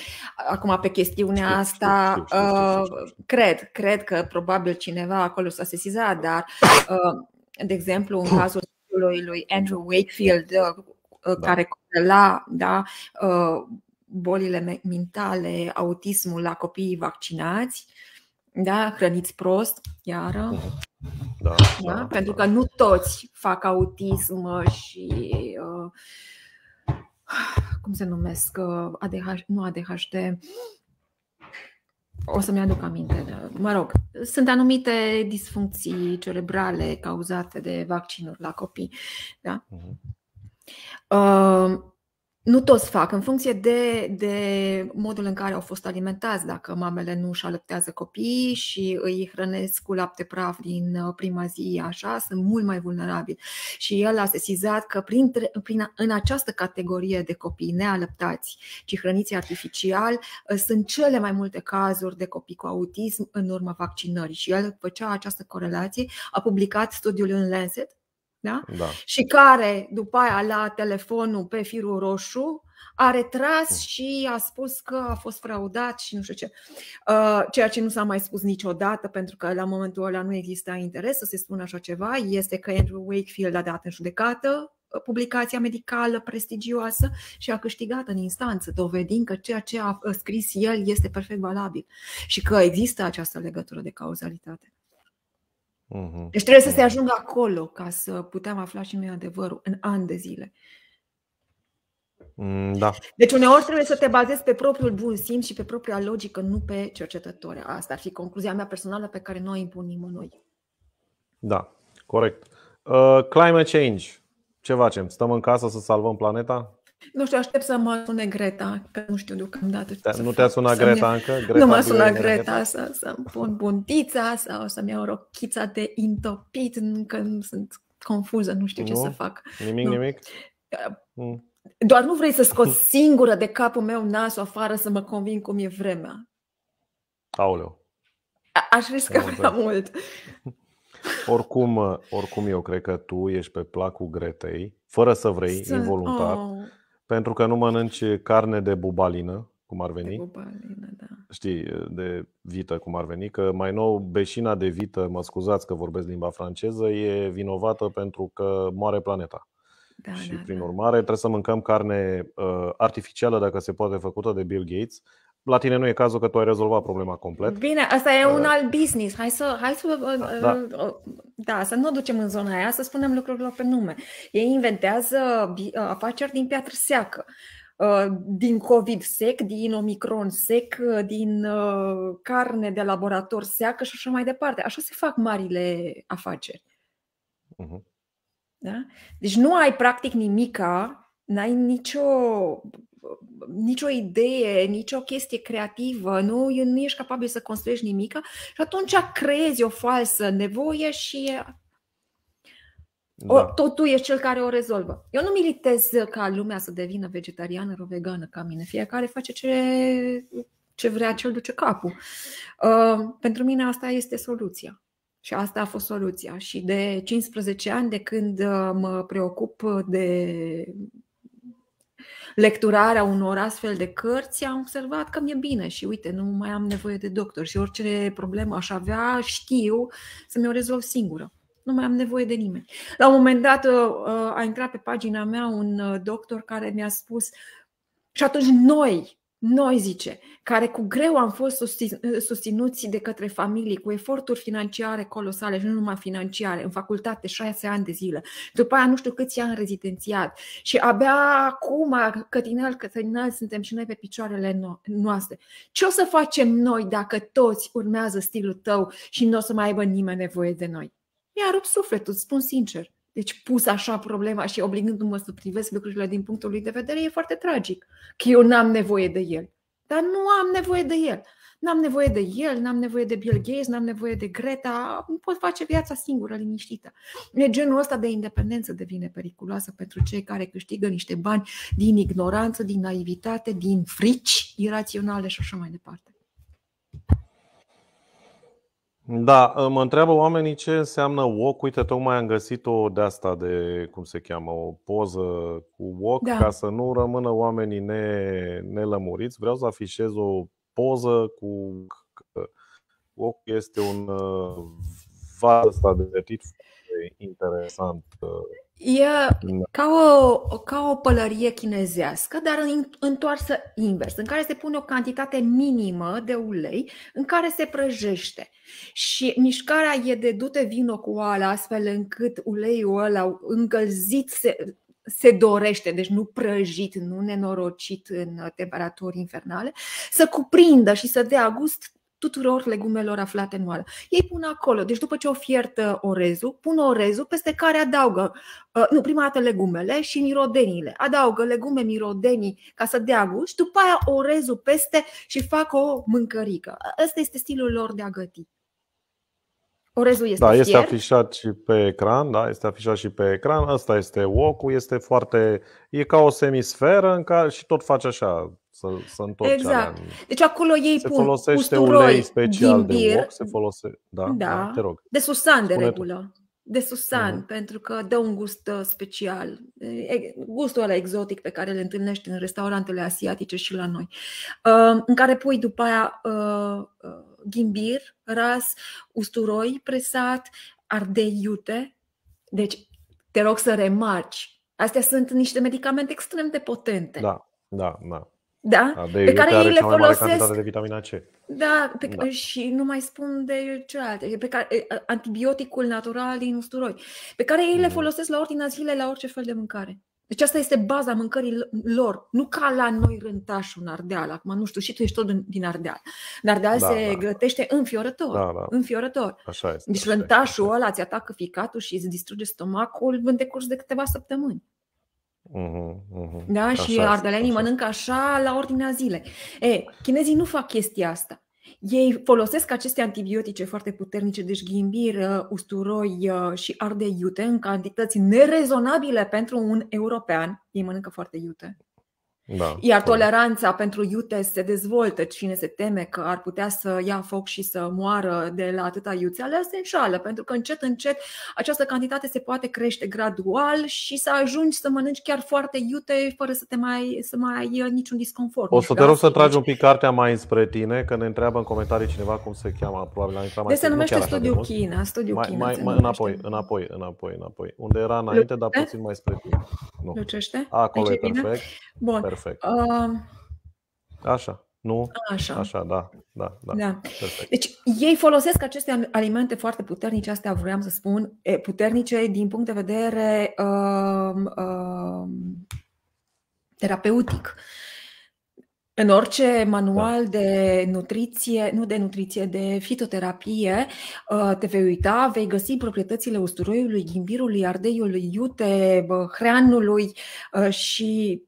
[SPEAKER 2] Acum, pe chestiunea știu, asta, știu, știu, știu, știu, știu, știu. Uh, cred, cred că probabil cineva acolo s-a sesizat, dar, uh, de exemplu, în cazul lui, lui Andrew Wakefield, da. care da. corela da, bolile mentale, autismul la copiii vaccinați, da, hrăniți prost, iară.
[SPEAKER 1] Da. da, da, da, pentru
[SPEAKER 2] că nu toți fac autism și uh, cum se numesc ADH, uh, nu ADHD. O să-mi aduc aminte. Da. Mă rog, sunt anumite disfuncții cerebrale cauzate de vaccinuri la copii. Da? Uh-huh. Uh, nu toți fac, în funcție de, de modul în care au fost alimentați. Dacă mamele nu își alăptează copiii și îi hrănesc cu lapte praf din uh, prima zi, așa, sunt mult mai vulnerabili. Și el a sesizat că prin, prin, în această categorie de copii nealăptați, ci hrăniți artificial, uh, sunt cele mai multe cazuri de copii cu autism în urma vaccinării. Și el făcea această corelație, a publicat studiul în Lancet, da? Da. și care după aia la telefonul pe firul roșu a retras mm. și a spus că a fost fraudat și nu știu ce. Uh, ceea ce nu s-a mai spus niciodată, pentru că la momentul ăla nu exista interes să se spună așa ceva, este că Andrew Wakefield a dat în judecată uh, publicația medicală prestigioasă și a câștigat în instanță, dovedind că ceea ce a scris el este perfect valabil și că există această legătură de cauzalitate.
[SPEAKER 1] Uh-huh. Deci trebuie să se mhm.
[SPEAKER 2] ajungă acolo ca să putem afla și noi adevărul în ani de zile.
[SPEAKER 1] Mm, da.
[SPEAKER 2] Deci uneori trebuie să te bazezi pe propriul bun simț și pe propria logică, nu pe cercetători. Asta ar fi concluzia mea personală pe care noi impun noi.
[SPEAKER 1] Da, corect. Uh, climate change. Ce facem? Stăm în casă să salvăm planeta?
[SPEAKER 2] Nu știu, aștept să mă sune Greta, că nu știu deocamdată ce da, Nu te-a sunat Greta încă? Greta nu m-a sunat Greta să, să-mi pun buntița sau să-mi iau rochița de intopit, încă nu sunt confuză, nu știu nu? ce să fac.
[SPEAKER 1] Nimic, nu. nimic? Uh, mm.
[SPEAKER 2] Doar nu vrei să scot singură de capul meu nasul afară să mă convin cum e vremea. Aoleu. A- aș risca prea mult.
[SPEAKER 1] Oricum, uh, oricum eu cred că tu ești pe placul Gretei, fără să vrei, involuntar. Oh. Pentru că nu mănânci carne de bubalină, cum ar veni. De bubalină, da. Știi, de vită, cum ar veni. Că mai nou, beșina de vită, mă scuzați că vorbesc limba franceză, e vinovată pentru că moare planeta. Da, și da, prin da. urmare trebuie să mâncăm carne uh, artificială, dacă se poate, făcută de Bill Gates, la tine nu e cazul că tu ai rezolvat problema complet.
[SPEAKER 2] Bine, asta e un uh, alt business. Hai să, hai să, uh, da. Uh, da. da, să nu ducem în zona aia, să spunem lucrurile pe nume. Ei inventează afaceri din piatră seacă din COVID sec, din omicron sec, din carne de laborator seacă și așa mai departe. Așa se fac marile afaceri. Uh-huh. Da? Deci nu ai practic nimica, n-ai nicio nicio idee, nicio chestie creativă, nu, nu ești capabil să construiești nimic și atunci creezi o falsă nevoie și da. o, tot tu ești cel care o rezolvă. Eu nu militez ca lumea să devină vegetariană sau vegană ca mine. Fiecare face ce, ce vrea, ce duce capul. Uh, pentru mine asta este soluția. Și asta a fost soluția. Și de 15 ani, de când uh, mă preocup de lecturarea unor astfel de cărți, am observat că mi-e bine și uite, nu mai am nevoie de doctor și orice problemă aș avea, știu să mi-o rezolv singură. Nu mai am nevoie de nimeni. La un moment dat uh, uh, a intrat pe pagina mea un uh, doctor care mi-a spus și atunci noi noi, zice, care cu greu am fost ă, susținuți de către familii cu eforturi financiare colosale și nu numai financiare, în facultate șase ani de zile, după aia nu știu câți ani rezidențiat și abia acum, cătinal, cătinal, suntem și noi pe picioarele noastre. Ce o să facem noi dacă toți urmează stilul tău și nu o să mai aibă nimeni nevoie de noi? Mi-a rupt sufletul, spun sincer deci pus așa problema și obligându-mă să privesc lucrurile din punctul lui de vedere, e foarte tragic. Că eu n-am nevoie de el. Dar nu am nevoie de el. N-am nevoie de el, n-am nevoie de Bill Gates, n-am nevoie de Greta, pot face viața singură, liniștită. E genul ăsta de independență devine periculoasă pentru cei care câștigă niște bani din ignoranță, din naivitate, din
[SPEAKER 1] frici
[SPEAKER 2] iraționale și așa mai departe.
[SPEAKER 1] Da, mă întreabă oamenii ce înseamnă walk. Uite, tocmai am găsit o de asta de, cum se cheamă, o poză cu walk, da. ca să nu rămână oamenii ne, nelămuriți. Vreau să afișez o poză cu Walk Este un uh, vas ăsta de petit interesant uh, E
[SPEAKER 2] ca o, ca o pălărie chinezească, dar întoarsă invers, în care se pune o cantitate minimă de ulei, în care se prăjește. Și mișcarea e de dute vino cu oala, astfel încât uleiul ăla încălzit se, se dorește, deci nu prăjit, nu nenorocit în temperaturi infernale, să cuprindă și să dea gust tuturor legumelor aflate în oală. Ei pun acolo, deci după ce o fiertă uh, orezul, pun orezul peste care adaugă, uh, nu, prima dată legumele și mirodeniile. Adaugă legume, mirodenii ca să dea gust, după aia orezul peste și fac o mâncărică. Ăsta este stilul lor de a găti. Orezul este Da, fier. este
[SPEAKER 1] afișat și pe ecran, da, este afișat și pe ecran. Asta este wok este foarte e ca o semisferă în care și tot face așa, să, să întorci Exact. În...
[SPEAKER 2] Deci acolo ei se pun folosește ulei special din bir. de wok,
[SPEAKER 1] se folosește, da, da, da, te rog. De susan de regulă.
[SPEAKER 2] Tu. De susan, mm-hmm. pentru că dă un gust uh, special, gustul ăla exotic pe care îl întâlnești în restaurantele asiatice și la noi, uh, în care pui după aia uh, ghimbir, ras, usturoi presat, ardei iute. Deci, te rog să remarci Astea sunt niște medicamente extrem de potente. Da,
[SPEAKER 1] da, da da? de pe care ei le folosesc. de vitamina C.
[SPEAKER 2] Da, pe, da, și nu mai spun de celelalte, pe care, antibioticul natural din usturoi, pe care ei mm. le mhm. folosesc la ordinea zilei la orice fel de mâncare. Deci asta este baza mâncării lor, nu ca la noi rântașul în Ardeal. Acum nu știu, și tu ești tot din Ardeal. În Ardeal da, se da. grătește înfiorător. Da, da. înfiorător.
[SPEAKER 1] Așa este, deci așa
[SPEAKER 2] rântașul așa. ăla ți atacă ficatul și îți distruge stomacul în decurs de câteva săptămâni.
[SPEAKER 1] Uh-huh, uh-huh. Da? Așa ardelenii
[SPEAKER 2] așa. mănâncă așa la ordinea zilei. E, chinezii nu fac chestia asta. Ei folosesc aceste antibiotice foarte puternice, deci ghimbir, uh, usturoi uh, și ardei iute în cantități nerezonabile pentru un european. Ei mănâncă foarte iute. Da, Iar corect. toleranța pentru iute se dezvoltă. Cine se teme că ar putea să ia foc și să moară de la atâta iuțeală, se înșală, pentru că încet, încet această cantitate se poate crește gradual și să ajungi să mănânci chiar foarte iute fără să te mai, să mai ai niciun disconfort. O să te rog să tragi un
[SPEAKER 1] pic cartea mai înspre tine, că ne întreabă în comentarii cineva cum se cheamă, probabil mai deci de se numește Studiu China. Studiu mai, China mai, mai, înapoi, înapoi, înapoi, înapoi. Unde era înainte, dar puțin mai spre tine. Nu. Lucește? Acolo Aici e perfect. Bine? Bun. Perfect. Perfect. Uh, Așa, nu? Așa. Așa, da. da, da. da. Perfect.
[SPEAKER 2] Deci ei folosesc aceste alimente foarte puternice, astea vreau să spun, puternice din punct de vedere uh, uh, terapeutic. În orice manual da. de nutriție, nu de nutriție, de fitoterapie, uh, te vei uita, vei găsi proprietățile usturoiului, ghimbirului, ardeiului, iute, uh, hreanului uh, și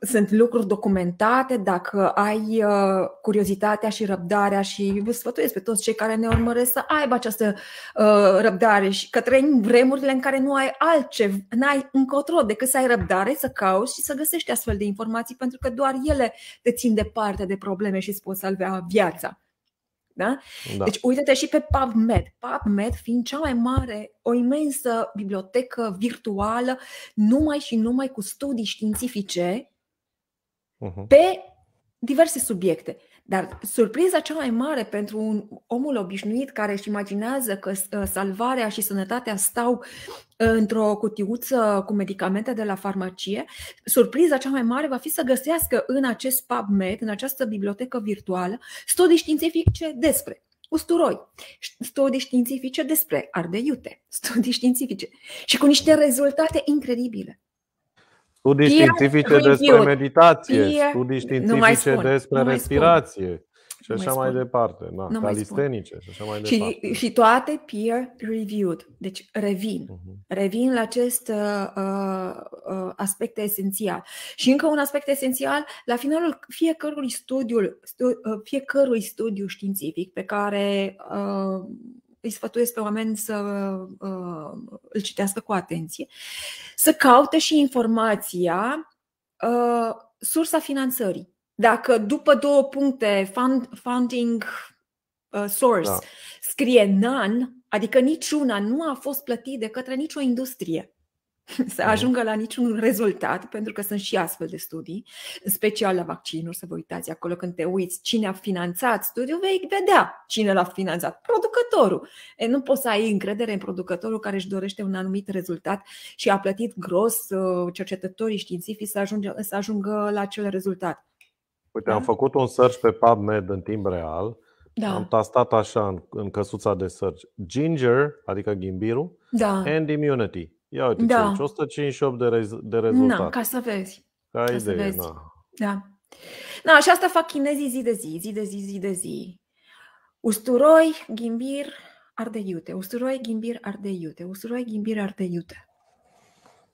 [SPEAKER 2] sunt lucruri documentate, dacă ai uh, curiozitatea și răbdarea și sfătuiesc pe toți cei care ne urmăresc să aibă această uh, răbdare și că trăim vremurile în care nu ai altce, n-ai încotro decât să ai răbdare, să cauți și să găsești astfel de informații pentru că doar ele te țin departe de probleme și îți pot salvea viața. Da? Da. Deci uite-te și pe PubMed. PubMed fiind cea mai mare, o imensă bibliotecă virtuală, numai și numai cu studii științifice Uh-huh. pe diverse subiecte. Dar surpriza cea mai mare pentru un omul obișnuit care își imaginează că uh, salvarea și sănătatea stau uh, într-o cutiuță cu medicamente de la farmacie, surpriza cea mai mare va fi să găsească în acest PubMed, în această bibliotecă virtuală, studii științifice despre usturoi, studii științifice despre ardeiute, studii științifice și cu niște rezultate incredibile.
[SPEAKER 1] Studii peer științifice review. despre meditație, peer... studii științifice despre respirație și așa mai, departe, da, nu calistenice și așa mai departe. Și, și
[SPEAKER 2] toate peer reviewed. Deci revin. Uh-huh. Revin la acest uh, uh, uh, aspect esențial. Și încă un aspect esențial, la finalul fiecărui studiu, stu, uh, fiecărui studiu științific pe care uh, îi sfătuiesc pe oameni să uh, îl citească cu atenție, să caute și informația, uh, sursa finanțării. Dacă după două puncte, fund, funding uh, source, da. scrie none, adică niciuna nu a fost plătit de către nicio industrie să ajungă la niciun rezultat, pentru că sunt și astfel de studii, în special la vaccinuri, să vă uitați acolo când te uiți cine a finanțat studiul, vei vedea cine l-a finanțat, producătorul. E, nu poți să ai încredere în producătorul care își dorește un anumit rezultat și a plătit gros uh, cercetătorii științifici să, să ajungă la acel rezultat.
[SPEAKER 1] Uite, da? am făcut un search pe PubMed în timp real. Da. Am tastat așa în, în căsuța de search. Ginger, adică ghimbirul, da. and immunity. Ia uite da. ce 158 de, rez- de rezultate. Na, ca
[SPEAKER 2] să vezi. Ca,
[SPEAKER 1] ca idee, să vezi. Na.
[SPEAKER 2] Da. Na, și asta fac chinezii zi de zi, zi de zi, zi de zi. Usturoi, ghimbir, ardei iute. Usturoi, ghimbir, ardei iute. Usturoi, ghimbir, ardei iute.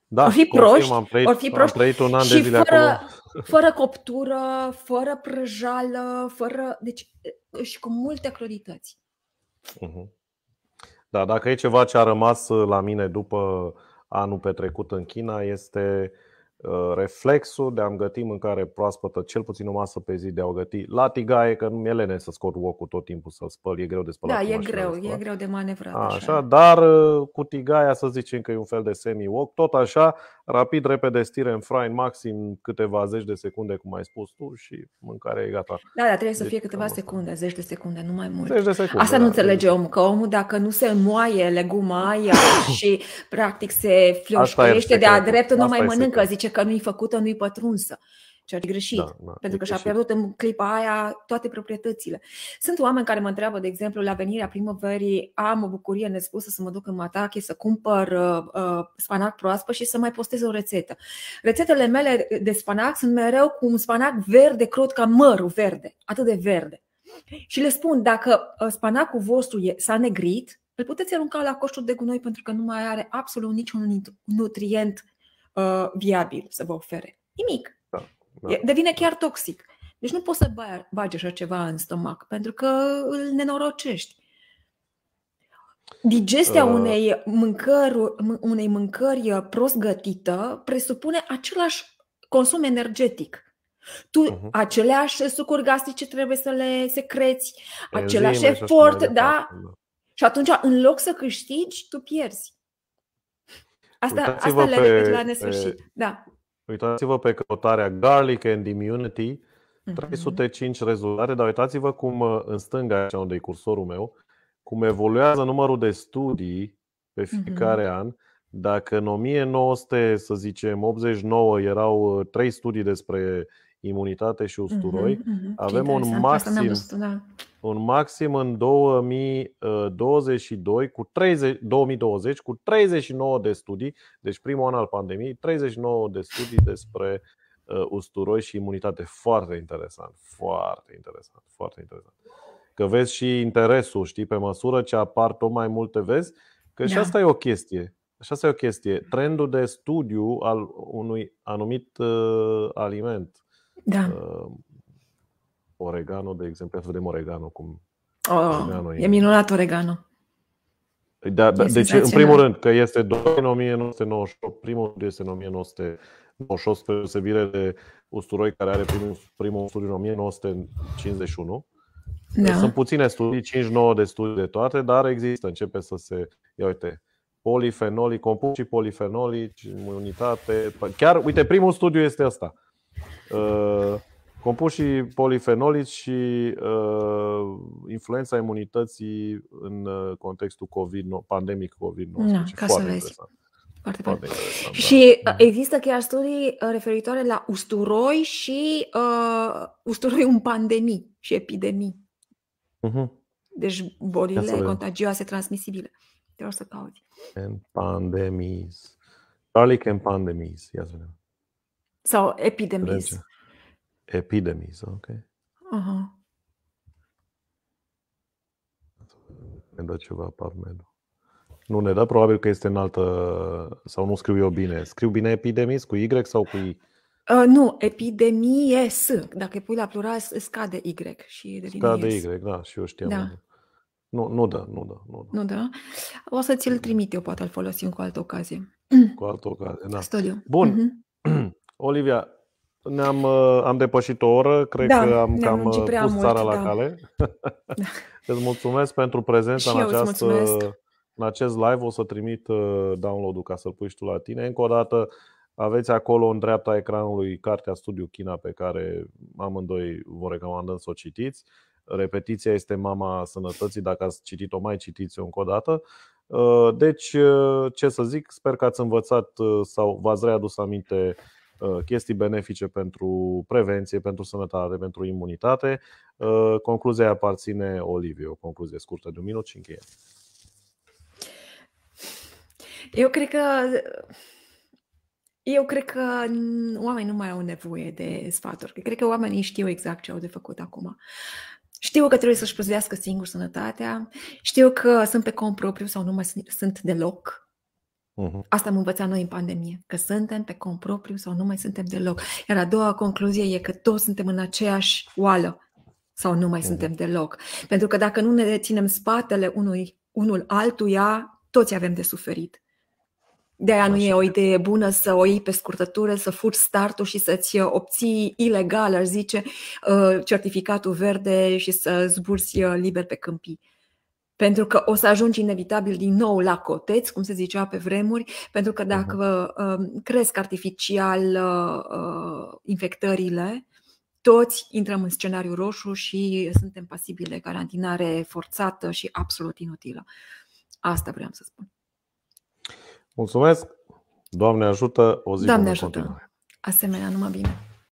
[SPEAKER 1] Da, or fi proști, am trăit, or fi proști am trăit un an de zile fără, acolo.
[SPEAKER 2] fără coptură, fără prăjală, fără, deci și cu multe crudități.
[SPEAKER 1] Uh-huh. Mhm. Da, dacă e ceva ce a rămas uh, la mine după anul petrecut în China este Uh, reflexul de a-mi găti mâncare proaspătă, cel puțin o masă pe zi de a o găti la tigaie, că nu mi-e lene să scot cu tot timpul să spăl, e greu de spălat. Da, e greu, e greu
[SPEAKER 2] de manevrat. A, așa. așa,
[SPEAKER 1] dar uh, cu tigaia să zicem că e un fel de semi-wok, tot așa, rapid, repede, stire în fry, în maxim câteva zeci de secunde, cum ai spus tu, și mâncarea e gata. Da, dar trebuie deci, să fie câteva
[SPEAKER 2] secunde, zeci de secunde, nu mai mult. Zeci de secunde, Asta da, nu înțelege omul, că omul dacă nu se moaie leguma aia și practic se flioșcăiește de-a dreptul, nu mai mănâncă, zice zice că nu-i făcută, nu-i pătrunsă. Ceea ce e greșit, da, da, pentru că și-a pierdut în clipa aia toate proprietățile. Sunt oameni care mă întreabă, de exemplu, la venirea primăverii, am o bucurie nespusă să mă duc în Matache, să cumpăr uh, uh, spanac proaspăt și să mai postez o rețetă. Rețetele mele de spanac sunt mereu cu un spanac verde, crud ca mărul verde, atât de verde. Și le spun, dacă uh, spanacul vostru e, s-a negrit, îl puteți arunca la coșul de gunoi pentru că nu mai are absolut niciun nutrient Uh, viabil să vă ofere. Nimic. Da, da. Devine chiar toxic. Deci nu poți să bagi așa ceva în stomac, pentru că îl nenorocești. Digestia uh... unei, mâncări, unei mâncări uh, prost gătită presupune același consum energetic. Tu uh-huh. aceleași sucuri gastrice trebuie să le secreți, Enzime, același efort, da? da? Și atunci, în loc să câștigi, tu pierzi. Asta, uitați-vă asta le pe, la nesfârșit. Pe, da.
[SPEAKER 1] Uitați-vă pe căutarea Garlic and Immunity, 305 mhm. rezultate, dar uitați-vă cum uh, în stânga aici unde e cursorul meu, cum evoluează numărul de studii pe mhm. fiecare uh-huh. an. Dacă în 1900, să zicem, 89 erau uh, trei studii despre imunitate și mhm, usturoi, uh-huh, uh-huh. avem un maxim, da un maxim în 2022 uh, cu 30, 2020 cu 39 de studii, deci primul an al pandemiei, 39 de studii despre uh, usturoi și imunitate. Foarte interesant, foarte interesant, foarte interesant. Că vezi și interesul, știi, pe măsură ce apar tot mai multe, vezi că și da. asta e o chestie. Și asta e o chestie. Trendul de studiu al unui anumit uh, aliment. Da. Uh, oregano, de exemplu, să vedem oregano cum oh, oregano e. e
[SPEAKER 2] minunat oregano.
[SPEAKER 1] Păi da, da, deci, în primul rând, că este 2 în 1998, primul este în 1998, spre deosebire de usturoi care are primul, primul studiu în 1951. Da. Sunt puține studii, 5-9 de studii de toate, dar există, începe să se. Ia uite, polifenolii, compuși polifenoli, imunitate. Chiar, uite, primul studiu este ăsta. Uh, Compușii polifenolici și uh, influența imunității în uh, contextul COVID, pandemic COVID-19. Da, deci ca foarte să interesant.
[SPEAKER 2] Foarte, foarte interesant. Și da. Uh, există chiar studii uh, referitoare la usturoi și uh, usturoi în pandemii și epidemii. Uh-huh. Deci bolile contagioase, transmisibile. Trebuie să cauți.
[SPEAKER 1] În pandemii. Garlic în pandemii.
[SPEAKER 2] Sau epidemii. Trece
[SPEAKER 1] epidemies. Okay. Aha. Ne dă ceva PubMed. Nu ne dă, probabil că este în altă, sau nu scriu eu bine. Scriu bine epidemies cu Y sau cu I?
[SPEAKER 2] Uh, nu, epidemie S. Dacă pui la plural, scade Y și Scade Y,
[SPEAKER 1] da, și eu știam. Da. Nu, nu da, nu da, nu da.
[SPEAKER 2] Nu da. O să ți-l trimit eu, poate îl folosim cu altă ocazie.
[SPEAKER 1] Cu altă ocazie, da. Studio. Bun. Uh-huh. Olivia, ne-am uh, am depășit o oră, cred da, că am cam uh, pus mult, țara la da. da. Îți mulțumesc pentru prezența în, această, în acest live. O să trimit uh, download-ul ca să-l pui și tu la tine. Încă o dată, aveți acolo în dreapta ecranului cartea Studiu China pe care amândoi vă recomandăm să o citiți. Repetiția este mama sănătății, dacă ați citit-o mai citiți-o încă o dată. Deci, ce să zic, sper că ați învățat sau v-ați readus aminte Uh, chestii benefice pentru prevenție, pentru sănătate, pentru imunitate. Uh, concluzia aparține Olivia. o concluzie scurtă de un minut și încheie.
[SPEAKER 2] Eu cred că eu cred că oamenii nu mai au nevoie de sfaturi. Cred că oamenii știu exact ce au de făcut acum. Știu că trebuie să-și păzească singur sănătatea, știu că sunt pe cont propriu sau nu mai sunt deloc Uh-huh. Asta am învățat noi în pandemie, că suntem pe cont propriu sau nu mai suntem deloc. Iar a doua concluzie e că toți suntem în aceeași oală sau nu mai uh-huh. suntem deloc. Pentru că dacă nu ne ținem spatele unui, unul altuia, toți avem de suferit. De aia nu e o idee bună să o iei pe scurtătură, să furi startul și să-ți obții ilegal, aș zice, uh, certificatul verde și să zbursi uh, liber pe câmpii. Pentru că o să ajungi inevitabil din nou la coteți, cum se zicea pe vremuri, pentru că dacă uh, cresc artificial uh, uh, infectările, toți intrăm în scenariu roșu și suntem pasibile carantinare forțată și absolut inutilă. Asta vreau să spun.
[SPEAKER 1] Mulțumesc! Doamne ajută! O zi Doamne ajută! Continuare.
[SPEAKER 2] Asemenea, numai bine!